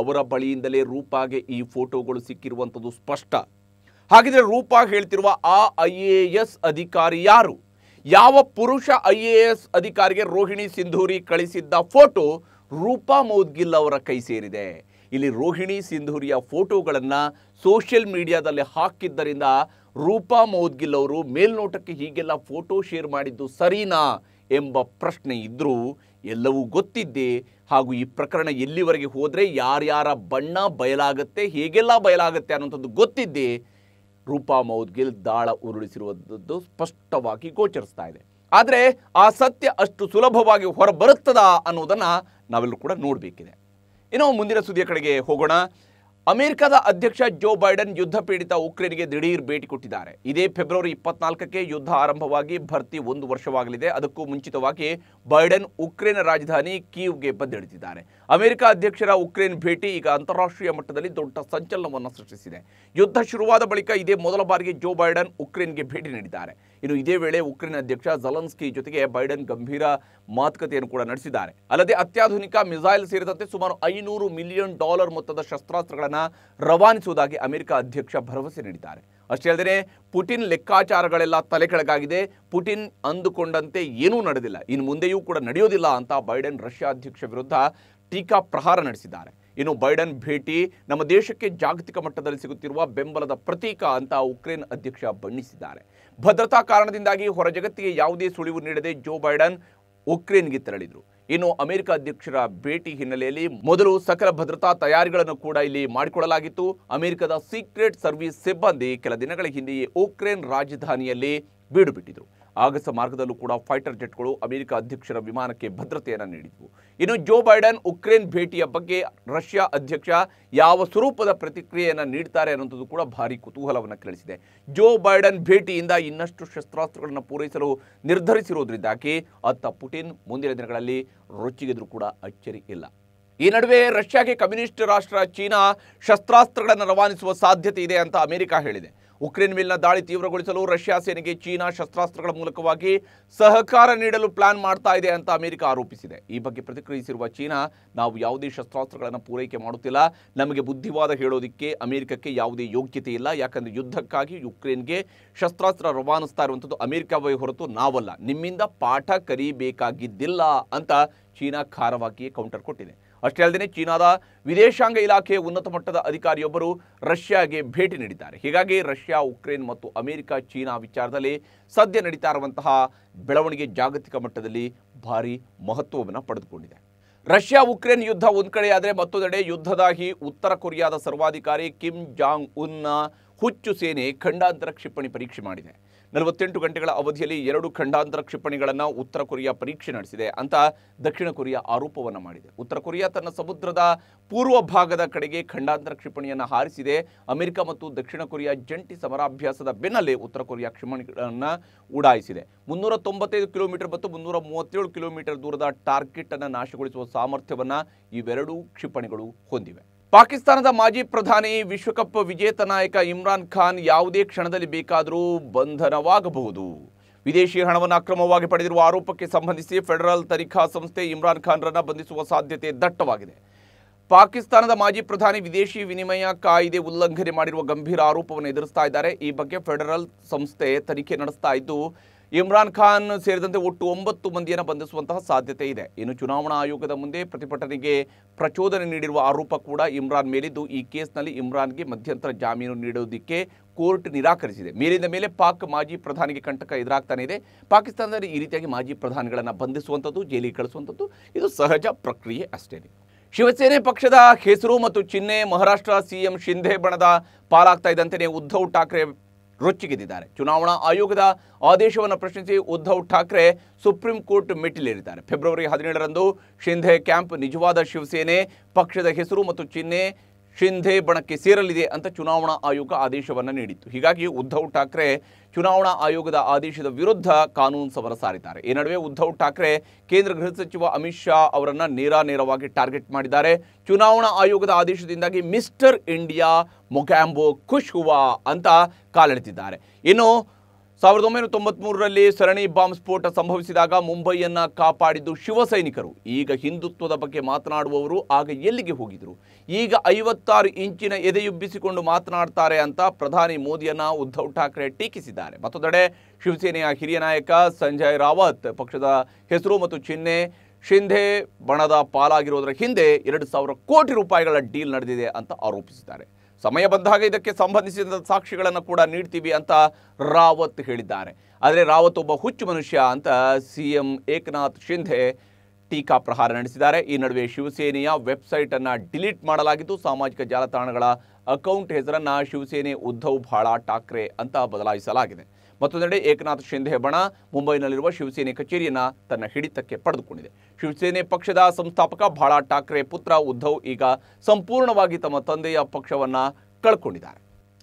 ಅವರ ಬಳಿಯಿಂದಲೇ ರೂಪಾಗೆ ಈ ಫೋಟೋಗಳು ಸಿಕ್ಕಿರುವಂಥದ್ದು ಸ್ಪಷ್ಟ ಹಾಗಿದ್ರೆ ರೂಪಾ ಹೇಳ್ತಿರುವ ಆ ಐ ಎ ಎಸ್ ಅಧಿಕಾರಿ ಯಾರು ಯಾವ ಪುರುಷ ಐ ಎ ಎಸ್ ಅಧಿಕಾರಿಗೆ ರೋಹಿಣಿ ಸಿಂಧೂರಿ ಕಳಿಸಿದ್ದ ಫೋಟೋ ರೂಪಾ ಮೌದ್ಗಿಲ್ ಅವರ ಕೈ ಸೇರಿದೆ ಇಲ್ಲಿ ರೋಹಿಣಿ ಸಿಂಧೂರಿಯ ಫೋಟೋಗಳನ್ನು ಸೋಷಿಯಲ್ ಮೀಡಿಯಾದಲ್ಲಿ ಹಾಕಿದ್ದರಿಂದ ರೂಪಾ ಮೌದ್ಗಿಲ್ ಅವರು ಮೇಲ್ನೋಟಕ್ಕೆ ಹೀಗೆಲ್ಲ ಫೋಟೋ ಶೇರ್ ಮಾಡಿದ್ದು ಸರಿನಾ ಎಂಬ ಪ್ರಶ್ನೆ ಇದ್ದರೂ ಎಲ್ಲವೂ ಗೊತ್ತಿದ್ದೆ ಹಾಗೂ ಈ ಪ್ರಕರಣ ಎಲ್ಲಿವರೆಗೆ ಹೋದರೆ ಯಾರ್ಯಾರ ಬಣ್ಣ ಬಯಲಾಗತ್ತೆ ಹೇಗೆಲ್ಲ ಬಯಲಾಗತ್ತೆ ಅನ್ನೋಂಥದ್ದು ಗೊತ್ತಿದ್ದೆ ರೂಪಾ ಮೌದ್ಗಿಲ್ ದಾಳ ಉರುಳಿಸಿರುವಂಥದ್ದು ಸ್ಪಷ್ಟವಾಗಿ ಗೋಚರಿಸ್ತಾ ಇದೆ ಆದರೆ ಆ ಸತ್ಯ ಅಷ್ಟು ಸುಲಭವಾಗಿ ಹೊರಬರುತ್ತದಾ ಅನ್ನೋದನ್ನು ನಾವೆಲ್ಲರೂ ಕೂಡ ನೋಡಬೇಕಿದೆ ಏನೋ ಮುಂದಿನ ಸುದ್ದಿಯ ಕಡೆಗೆ ಹೋಗೋಣ ಅಮೆರಿಕದ ಅಧ್ಯಕ್ಷ ಜೋ ಬೈಡನ್ ಯುದ್ಧ ಪೀಡಿತ ಉಕ್ರೇನ್ಗೆ ದಿಢೀರ್ ಭೇಟಿ ಕೊಟ್ಟಿದ್ದಾರೆ ಇದೇ ಫೆಬ್ರವರಿ ಇಪ್ಪತ್ನಾಲ್ಕಕ್ಕೆ ಯುದ್ಧ ಆರಂಭವಾಗಿ ಭರ್ತಿ ಒಂದು ವರ್ಷವಾಗಲಿದೆ ಅದಕ್ಕೂ ಮುಂಚಿತವಾಗಿ ಬೈಡನ್ ಉಕ್ರೇನ್ ರಾಜಧಾನಿ ಕೀವ್ಗೆ ಬಂದಿಳಿದಿದ್ದಾರೆ ಅಮೆರಿಕ ಅಧ್ಯಕ್ಷರ ಉಕ್ರೇನ್ ಭೇಟಿ ಈಗ ಅಂತಾರಾಷ್ಟ್ರೀಯ ಮಟ್ಟದಲ್ಲಿ ದೊಡ್ಡ ಸಂಚಲನವನ್ನು ಸೃಷ್ಟಿಸಿದೆ ಯುದ್ಧ ಶುರುವಾದ ಬಳಿಕ ಇದೇ ಮೊದಲ ಬಾರಿಗೆ ಜೋ ಬೈಡನ್ ಉಕ್ರೇನ್ಗೆ ಭೇಟಿ ನೀಡಿದ್ದಾರೆ ಇನ್ನು ಇದೇ ವೇಳೆ ಉಕ್ರೇನ್ ಅಧ್ಯಕ್ಷ ಜಲನ್ಸ್ಕಿ ಜೊತೆಗೆ ಬೈಡನ್ ಗಂಭೀರ ಮಾತುಕತೆಯನ್ನು ಕೂಡ ನಡೆಸಿದ್ದಾರೆ ಅಲ್ಲದೆ ಅತ್ಯಾಧುನಿಕ ಮಿಸೈಲ್ ಸೇರಿದಂತೆ ಸುಮಾರು ಐನೂರು ಮಿಲಿಯನ್ ಡಾಲರ್ ಮೊತ್ತದ ಶಸ್ತ್ರಾಸ್ತ್ರಗಳನ್ನು ರವಾನಿಸುವುದಾಗಿ ಅಮೆರಿಕ ಅಧ್ಯಕ್ಷ ಭರವಸೆ ನೀಡಿದ್ದಾರೆ ಅಷ್ಟೇ ಅಲ್ಲದೆ ಪುಟಿನ್ ಲೆಕ್ಕಾಚಾರಗಳೆಲ್ಲ ತಲೆಕೆಳಗಾಗಿದೆ ಪುಟಿನ್ ಅಂದುಕೊಂಡಂತೆ ಏನೂ ನಡೆದಿಲ್ಲ ಇನ್ನು ಮುಂದೆಯೂ ಕೂಡ ನಡೆಯೋದಿಲ್ಲ ಅಂತ ಬೈಡನ್ ರಷ್ಯಾ ಅಧ್ಯಕ್ಷ ವಿರುದ್ಧ ಟೀಕಾ ಪ್ರಹಾರ ನಡೆಸಿದ್ದಾರೆ ಇನ್ನು ಬೈಡನ್ ಭೇಟಿ ನಮ್ಮ ದೇಶಕ್ಕೆ ಜಾಗತಿಕ ಮಟ್ಟದಲ್ಲಿ ಸಿಗುತ್ತಿರುವ ಬೆಂಬಲದ ಪ್ರತೀಕ ಅಂತ ಉಕ್ರೇನ್ ಅಧ್ಯಕ್ಷ ಬಣ್ಣಿಸಿದ್ದಾರೆ ಭದ್ರತಾ ಕಾರಣದಿಂದಾಗಿ ಹೊರ ಜಗತ್ತಿಗೆ ಯಾವುದೇ ಸುಳಿವು ನೀಡದೆ ಜೋ ಬೈಡನ್ ಉಕ್ರೇನ್ಗೆ ತೆರಳಿದ್ರು ಇನ್ನು ಅಮೆರಿಕ ಅಧ್ಯಕ್ಷರ ಭೇಟಿ ಹಿನ್ನೆಲೆಯಲ್ಲಿ ಮೊದಲು ಸಕಲ ಭದ್ರತಾ ತಯಾರಿಗಳನ್ನು ಕೂಡ ಇಲ್ಲಿ ಮಾಡಿಕೊಳ್ಳಲಾಗಿತ್ತು ಅಮೆರಿಕದ ಸೀಕ್ರೆಟ್ ಸರ್ವಿಸ್ ಸಿಬ್ಬಂದಿ ಕೆಲ ದಿನಗಳ ಹಿಂದೆಯೇ ಉಕ್ರೇನ್ ರಾಜಧಾನಿಯಲ್ಲಿ ಬೀಡುಬಿಟ್ಟಿದ್ರು ಆಗಸ ಮಾರ್ಗದಲ್ಲೂ ಕೂಡ ಫೈಟರ್ ಜೆಟ್ಗಳು ಅಮೆರಿಕ ಅಧ್ಯಕ್ಷರ ವಿಮಾನಕ್ಕೆ ಭದ್ರತೆಯನ್ನು ನೀಡಿದ್ವು ಇನ್ನು ಜೋ ಬೈಡನ್ ಉಕ್ರೇನ್ ಭೇಟಿಯ ಬಗ್ಗೆ ರಷ್ಯಾ ಅಧ್ಯಕ್ಷ ಯಾವ ಸ್ವರೂಪದ ಪ್ರತಿಕ್ರಿಯೆಯನ್ನು ನೀಡ್ತಾರೆ ಅನ್ನೋದು ಕೂಡ ಭಾರಿ ಕುತೂಹಲವನ್ನು ಕೆಳಿಸಿದೆ ಜೋ ಬೈಡನ್ ಭೇಟಿಯಿಂದ ಇನ್ನಷ್ಟು ಶಸ್ತ್ರಾಸ್ತ್ರಗಳನ್ನು ಪೂರೈಸಲು ನಿರ್ಧರಿಸಿರುವುದರಿಂದಾಗಿ ಅತ್ತ ಪುಟಿನ್ ಮುಂದಿನ ದಿನಗಳಲ್ಲಿ ರೊಚ್ಚಿಗೆದರೂ ಕೂಡ ಅಚ್ಚರಿ ಇಲ್ಲ ಈ ನಡುವೆ ರಷ್ಯಾಗೆ ಕಮ್ಯುನಿಸ್ಟ್ ರಾಷ್ಟ್ರ ಚೀನಾ ಶಸ್ತ್ರಾಸ್ತ್ರಗಳನ್ನು ರವಾನಿಸುವ ಸಾಧ್ಯತೆ ಇದೆ ಅಂತ ಅಮೆರಿಕ ಹೇಳಿದೆ ಉಕ್ರೇನ್ ಮೇಲಿನ ದಾಳಿ ತೀವ್ರಗೊಳಿಸಲು ರಷ್ಯಾ ಸೇನೆಗೆ ಚೀನಾ ಶಸ್ತ್ರಾಸ್ತ್ರಗಳ ಮೂಲಕವಾಗಿ ಸಹಕಾರ ನೀಡಲು ಪ್ಲಾನ್ ಮಾಡ್ತಾ ಇದೆ ಅಂತ ಅಮೆರಿಕ ಆರೋಪಿಸಿದೆ ಈ ಬಗ್ಗೆ ಪ್ರತಿಕ್ರಿಯಿಸಿರುವ ಚೀನಾ ನಾವು ಯಾವುದೇ ಶಸ್ತ್ರಾಸ್ತ್ರಗಳನ್ನು ಪೂರೈಕೆ ಮಾಡುತ್ತಿಲ್ಲ ನಮಗೆ ಬುದ್ಧಿವಾದ ಹೇಳೋದಿಕ್ಕೆ ಅಮೆರಿಕಕ್ಕೆ ಯಾವುದೇ ಯೋಗ್ಯತೆ ಇಲ್ಲ ಯಾಕಂದರೆ ಯುದ್ಧಕ್ಕಾಗಿ ಯುಕ್ರೇನ್ಗೆ ಶಸ್ತ್ರಾಸ್ತ್ರ ರವಾನಿಸ್ತಾ ಇರುವಂಥದ್ದು ಅಮೆರಿಕವೇ ಹೊರತು ನಾವಲ್ಲ ನಿಮ್ಮಿಂದ ಪಾಠ ಕರಿಬೇಕಾಗಿದ್ದಿಲ್ಲ ಅಂತ ಚೀನಾ ಖಾರವಾಗಿಯೇ ಕೌಂಟರ್ ಕೊಟ್ಟಿದೆ ಅಷ್ಟೇ ಅಲ್ಲದೆ ಚೀನಾದ ವಿದೇಶಾಂಗ ಇಲಾಖೆಯ ಉನ್ನತ ಮಟ್ಟದ ಅಧಿಕಾರಿಯೊಬ್ಬರು ರಷ್ಯಾಗೆ ಭೇಟಿ ನೀಡಿದ್ದಾರೆ ಹೀಗಾಗಿ ರಷ್ಯಾ ಉಕ್ರೇನ್ ಮತ್ತು ಅಮೆರಿಕ ಚೀನಾ ವಿಚಾರದಲ್ಲಿ ಸದ್ಯ ನಡೀತಾ ಇರುವಂತಹ ಬೆಳವಣಿಗೆ ಜಾಗತಿಕ ಮಟ್ಟದಲ್ಲಿ ಭಾರಿ ಮಹತ್ವವನ್ನು ಪಡೆದುಕೊಂಡಿದೆ ರಷ್ಯಾ ಉಕ್ರೇನ್ ಯುದ್ಧ ಒಂದು ಕಡೆಯಾದರೆ ಮತ್ತೊಂದೆಡೆ ಯುದ್ಧದಾಗಿ ಉತ್ತರ ಕೊರಿಯಾದ ಸರ್ವಾಧಿಕಾರಿ ಕಿಮ್ ಜಾಂಗ್ ಉನ್ನ ಹುಚ್ಚು ಸೇನೆ ಖಂಡಾಂತರ ಕ್ಷಿಪಣಿ ಪರೀಕ್ಷೆ ಮಾಡಿದೆ ನಲವತ್ತೆಂಟು ಗಂಟೆಗಳ ಅವಧಿಯಲ್ಲಿ ಎರಡು ಖಂಡಾಂತರ ಕ್ಷಿಪಣಿಗಳನ್ನು ಉತ್ತರ ಕೊರಿಯಾ ಪರೀಕ್ಷೆ ನಡೆಸಿದೆ ಅಂತ ದಕ್ಷಿಣ ಕೊರಿಯಾ ಆರೋಪವನ್ನು ಮಾಡಿದೆ ಉತ್ತರ ಕೊರಿಯಾ ತನ್ನ ಸಮುದ್ರದ ಪೂರ್ವ ಭಾಗದ ಕಡೆಗೆ ಖಂಡಾಂತರ ಕ್ಷಿಪಣಿಯನ್ನು ಹಾರಿಸಿದೆ ಅಮೆರಿಕ ಮತ್ತು ದಕ್ಷಿಣ ಕೊರಿಯಾ ಜಂಟಿ ಸಮರಾಭ್ಯಾಸದ ಬೆನ್ನಲ್ಲೇ ಉತ್ತರ ಕೊರಿಯಾ ಕ್ಷಿಪಣಿಗಳನ್ನು ಉಡಾಯಿಸಿದೆ ಮುನ್ನೂರ ತೊಂಬತ್ತೈದು ಕಿಲೋಮೀಟರ್ ಮತ್ತು ಮುನ್ನೂರ ಮೂವತ್ತೇಳು ಕಿಲೋಮೀಟರ್ ದೂರದ ಟಾರ್ಗೆಟ್ ಅನ್ನು ನಾಶಗೊಳಿಸುವ ಸಾಮರ್ಥ್ಯವನ್ನು ಇವೆರಡೂ ಕ್ಷಿಪಣಿಗಳು ಹೊಂದಿವೆ ಪಾಕಿಸ್ತಾನದ ಮಾಜಿ ಪ್ರಧಾನಿ ವಿಶ್ವಕಪ್ ವಿಜೇತ ನಾಯಕ ಇಮ್ರಾನ್ ಖಾನ್ ಯಾವುದೇ ಕ್ಷಣದಲ್ಲಿ ಬೇಕಾದರೂ ಬಂಧನವಾಗಬಹುದು ವಿದೇಶಿ ಹಣವನ್ನು ಅಕ್ರಮವಾಗಿ ಪಡೆದಿರುವ ಆರೋಪಕ್ಕೆ ಸಂಬಂಧಿಸಿ ಫೆಡರಲ್ ತನಿಖಾ ಸಂಸ್ಥೆ ಇಮ್ರಾನ್ ಖಾನ್ರನ್ನು ಬಂಧಿಸುವ ಸಾಧ್ಯತೆ ದಟ್ಟವಾಗಿದೆ ಪಾಕಿಸ್ತಾನದ ಮಾಜಿ ಪ್ರಧಾನಿ ವಿದೇಶಿ ವಿನಿಮಯ ಕಾಯ್ದೆ ಉಲ್ಲಂಘನೆ ಮಾಡಿರುವ ಗಂಭೀರ ಆರೋಪವನ್ನು ಎದುರಿಸ್ತಾ ಇದ್ದಾರೆ ಈ ಬಗ್ಗೆ ಫೆಡರಲ್ ಸಂಸ್ಥೆ ತನಿಖೆ ನಡೆಸ್ತಾ ಇದ್ದು ಇಮ್ರಾನ್ ಖಾನ್ ಸೇರಿದಂತೆ ಒಟ್ಟು ಒಂಬತ್ತು ಮಂದಿಯನ್ನು ಬಂಧಿಸುವಂತಹ ಸಾಧ್ಯತೆ ಇದೆ ಇನ್ನು ಚುನಾವಣಾ ಆಯೋಗದ ಮುಂದೆ ಪ್ರತಿಭಟನೆಗೆ ಪ್ರಚೋದನೆ ನೀಡಿರುವ ಆರೋಪ ಕೂಡ ಇಮ್ರಾನ್ ಮೇಲಿದ್ದು ಈ ಕೇಸ್ನಲ್ಲಿ ಇಮ್ರಾನ್ಗೆ ಮಧ್ಯಂತರ ಜಾಮೀನು ನೀಡುವುದಕ್ಕೆ ಕೋರ್ಟ್ ನಿರಾಕರಿಸಿದೆ ಮೇಲಿಂದ ಮೇಲೆ ಪಾಕ್ ಮಾಜಿ ಪ್ರಧಾನಿಗೆ ಕಂಟಕ ಎದುರಾಗ್ತಾನೆ ಇದೆ ಪಾಕಿಸ್ತಾನದಲ್ಲಿ ಈ ರೀತಿಯಾಗಿ ಮಾಜಿ ಪ್ರಧಾನಿಗಳನ್ನು ಬಂಧಿಸುವಂಥದ್ದು ಜೈಲಿಗೆ ಕಳಿಸುವಂಥದ್ದು ಇದು ಸಹಜ ಪ್ರಕ್ರಿಯೆ ಅಷ್ಟೇ ಶಿವಸೇನೆ ಪಕ್ಷದ ಹೆಸರು ಮತ್ತು ಚಿಹ್ನೆ ಮಹಾರಾಷ್ಟ್ರ ಸಿಎಂ ಶಿಂಧೆ ಬಣದ ಪಾಲಾಗ್ತಾ ಇದ್ದಂತೆಯೇ ಉದ್ಧವ್ ಠಾಕ್ರೆ ರೊಚ್ಚಿಗೆದ್ದಿದ್ದಾರೆ ಚುನಾವಣಾ ಆಯೋಗದ ಆದೇಶವನ್ನು ಪ್ರಶ್ನಿಸಿ ಉದ್ಧವ್ ಠಾಕ್ರೆ ಸುಪ್ರೀಂ ಕೋರ್ಟ್ ಮೆಟ್ಟಿಲೇರಿದ್ದಾರೆ ಫೆಬ್ರವರಿ ಹದಿನೇಳರಂದು ಶಿಂಧೆ ಕ್ಯಾಂಪ್ ನಿಜವಾದ ಶಿವಸೇನೆ ಪಕ್ಷದ ಹೆಸರು ಮತ್ತು ಚಿಹ್ನೆ ಶಿಂಧೆ ಬಣಕ್ಕೆ ಸೇರಲಿದೆ ಅಂತ ಚುನಾವಣಾ ಆಯೋಗ ಆದೇಶವನ್ನು ನೀಡಿತ್ತು ಹೀಗಾಗಿ ಉದ್ಧವ್ ಠಾಕ್ರೆ ಚುನಾವಣಾ ಆಯೋಗದ ಆದೇಶದ ವಿರುದ್ಧ ಕಾನೂನು ಸಮರ ಸಾರಿದ್ದಾರೆ ಈ ನಡುವೆ ಉದ್ಧವ್ ಠಾಕ್ರೆ ಕೇಂದ್ರ ಗೃಹ ಸಚಿವ ಅಮಿತ್ ಶಾ ಅವರನ್ನು ನೇರ ನೇರವಾಗಿ ಟಾರ್ಗೆಟ್ ಮಾಡಿದ್ದಾರೆ ಚುನಾವಣಾ ಆಯೋಗದ ಆದೇಶದಿಂದಾಗಿ ಮಿಸ್ಟರ್ ಇಂಡಿಯಾ ಮೊಗ್ಯಾಂಬೋ ಖುಷ್ ಹುವಾ ಅಂತ ಕಾಲೆಳೆತಿದ್ದಾರೆ ಇನ್ನು ಸಾವಿರದ ಒಂಬೈನೂರ ತೊಂಬತ್ಮೂರರಲ್ಲಿ ಸರಣಿ ಬಾಂಬ್ ಸ್ಫೋಟ ಸಂಭವಿಸಿದಾಗ ಮುಂಬೈಯನ್ನ ಕಾಪಾಡಿದ್ದು ಶಿವಸೈನಿಕರು ಈಗ ಹಿಂದುತ್ವದ ಬಗ್ಗೆ ಮಾತನಾಡುವವರು ಆಗ ಎಲ್ಲಿಗೆ ಹೋಗಿದ್ರು ಈಗ ಐವತ್ತಾರು ಇಂಚಿನ ಎದೆಯುಬ್ಬಿಸಿಕೊಂಡು ಮಾತನಾಡ್ತಾರೆ ಅಂತ ಪ್ರಧಾನಿ ಮೋದಿಯನ್ನ ಉದ್ಧವ್ ಠಾಕ್ರೆ ಟೀಕಿಸಿದ್ದಾರೆ ಮತ್ತೊಂದೆಡೆ ಶಿವಸೇನೆಯ ಹಿರಿಯ ನಾಯಕ ಸಂಜಯ್ ರಾವತ್ ಪಕ್ಷದ ಹೆಸರು ಮತ್ತು ಚಿಹ್ನೆ ಶಿಂಧೆ ಬಣದ ಪಾಲಾಗಿರೋದರ ಹಿಂದೆ ಎರಡು ಸಾವಿರ ಕೋಟಿ ರೂಪಾಯಿಗಳ ಡೀಲ್ ನಡೆದಿದೆ ಅಂತ ಆರೋಪಿಸಿದ್ದಾರೆ ಸಮಯ ಬಂದಾಗ ಇದಕ್ಕೆ ಸಂಬಂಧಿಸಿದ ಸಾಕ್ಷಿಗಳನ್ನು ಕೂಡ ನೀಡ್ತೀವಿ ಅಂತ ರಾವತ್ ಹೇಳಿದ್ದಾರೆ ಆದರೆ ರಾವತ್ ಒಬ್ಬ ಹುಚ್ಚು ಮನುಷ್ಯ ಅಂತ ಸಿ ಎಂ ಏಕನಾಥ್ ಶಿಂಧೆ ಟೀಕಾ ಪ್ರಹಾರ ನಡೆಸಿದ್ದಾರೆ ಈ ನಡುವೆ ಶಿವಸೇನೆಯ ವೆಬ್ಸೈಟನ್ನು ಡಿಲೀಟ್ ಮಾಡಲಾಗಿದ್ದು ಸಾಮಾಜಿಕ ಜಾಲತಾಣಗಳ ಅಕೌಂಟ್ ಹೆಸರನ್ನು ಶಿವಸೇನೆ ಉದ್ಧವ್ ಭಾಳ ಠಾಕ್ರೆ ಅಂತ ಬದಲಾಯಿಸಲಾಗಿದೆ ಮತ್ತೊಂದೆಡೆ ಏಕನಾಥ್ ಶಿಂಧೆ ಬಣ ಮುಂಬೈನಲ್ಲಿರುವ ಶಿವಸೇನೆ ಕಚೇರಿಯನ್ನ ತನ್ನ ಹಿಡಿತಕ್ಕೆ ಪಡೆದುಕೊಂಡಿದೆ ಶಿವಸೇನೆ ಪಕ್ಷದ ಸಂಸ್ಥಾಪಕ ಬಾಳಾ ಠಾಕ್ರೆ ಪುತ್ರ ಉದ್ಧವ್ ಈಗ ಸಂಪೂರ್ಣವಾಗಿ ತಮ್ಮ ತಂದೆಯ ಪಕ್ಷವನ್ನ ಕಳ್ಕೊಂಡಿದ್ದಾರೆ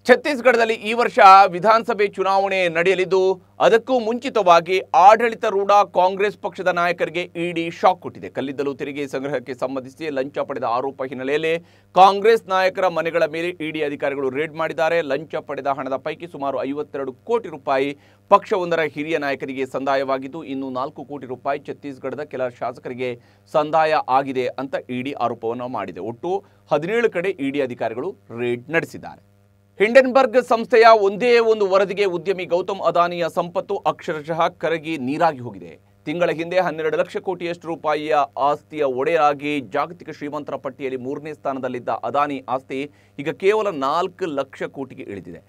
ಛತ್ತೀಸ್ಗಢದಲ್ಲಿ ಈ ವರ್ಷ ವಿಧಾನಸಭೆ ಚುನಾವಣೆ ನಡೆಯಲಿದ್ದು ಅದಕ್ಕೂ ಮುಂಚಿತವಾಗಿ ಆಡಳಿತ ರೂಢ ಕಾಂಗ್ರೆಸ್ ಪಕ್ಷದ ನಾಯಕರಿಗೆ ಇಡಿ ಶಾಕ್ ಕೊಟ್ಟಿದೆ ಕಲ್ಲಿದ್ದಲು ತೆರಿಗೆ ಸಂಗ್ರಹಕ್ಕೆ ಸಂಬಂಧಿಸಿ ಲಂಚ ಪಡೆದ ಆರೋಪ ಹಿನ್ನೆಲೆಯಲ್ಲಿ ಕಾಂಗ್ರೆಸ್ ನಾಯಕರ ಮನೆಗಳ ಮೇಲೆ ಇಡಿ ಅಧಿಕಾರಿಗಳು ರೇಡ್ ಮಾಡಿದ್ದಾರೆ ಲಂಚ ಪಡೆದ ಹಣದ ಪೈಕಿ ಸುಮಾರು ಐವತ್ತೆರಡು ಕೋಟಿ ರೂಪಾಯಿ ಪಕ್ಷವೊಂದರ ಹಿರಿಯ ನಾಯಕರಿಗೆ ಸಂದಾಯವಾಗಿದ್ದು ಇನ್ನು ನಾಲ್ಕು ಕೋಟಿ ರೂಪಾಯಿ ಛತ್ತೀಸ್ಗಢದ ಕೆಲ ಶಾಸಕರಿಗೆ ಸಂದಾಯ ಆಗಿದೆ ಅಂತ ಇಡಿ ಆರೋಪವನ್ನು ಮಾಡಿದೆ ಒಟ್ಟು ಹದಿನೇಳು ಕಡೆ ಇಡಿ ಅಧಿಕಾರಿಗಳು ರೇಡ್ ನಡೆಸಿದ್ದಾರೆ ಹಿಂಡನ್ಬರ್ಗ್ ಸಂಸ್ಥೆಯ ಒಂದೇ ಒಂದು ವರದಿಗೆ ಉದ್ಯಮಿ ಗೌತಮ್ ಅದಾನಿಯ ಸಂಪತ್ತು ಅಕ್ಷರಶಃ ಕರಗಿ ನೀರಾಗಿ ಹೋಗಿದೆ ತಿಂಗಳ ಹಿಂದೆ ಹನ್ನೆರಡು ಲಕ್ಷ ಕೋಟಿಯಷ್ಟು ರೂಪಾಯಿಯ ಆಸ್ತಿಯ ಒಡೆಯರಾಗಿ ಜಾಗತಿಕ ಶ್ರೀಮಂತರ ಪಟ್ಟಿಯಲ್ಲಿ ಮೂರನೇ ಸ್ಥಾನದಲ್ಲಿದ್ದ ಅದಾನಿ ಆಸ್ತಿ ಈಗ ಕೇವಲ ನಾಲ್ಕು ಲಕ್ಷ ಕೋಟಿಗೆ ಇಳಿದಿದೆ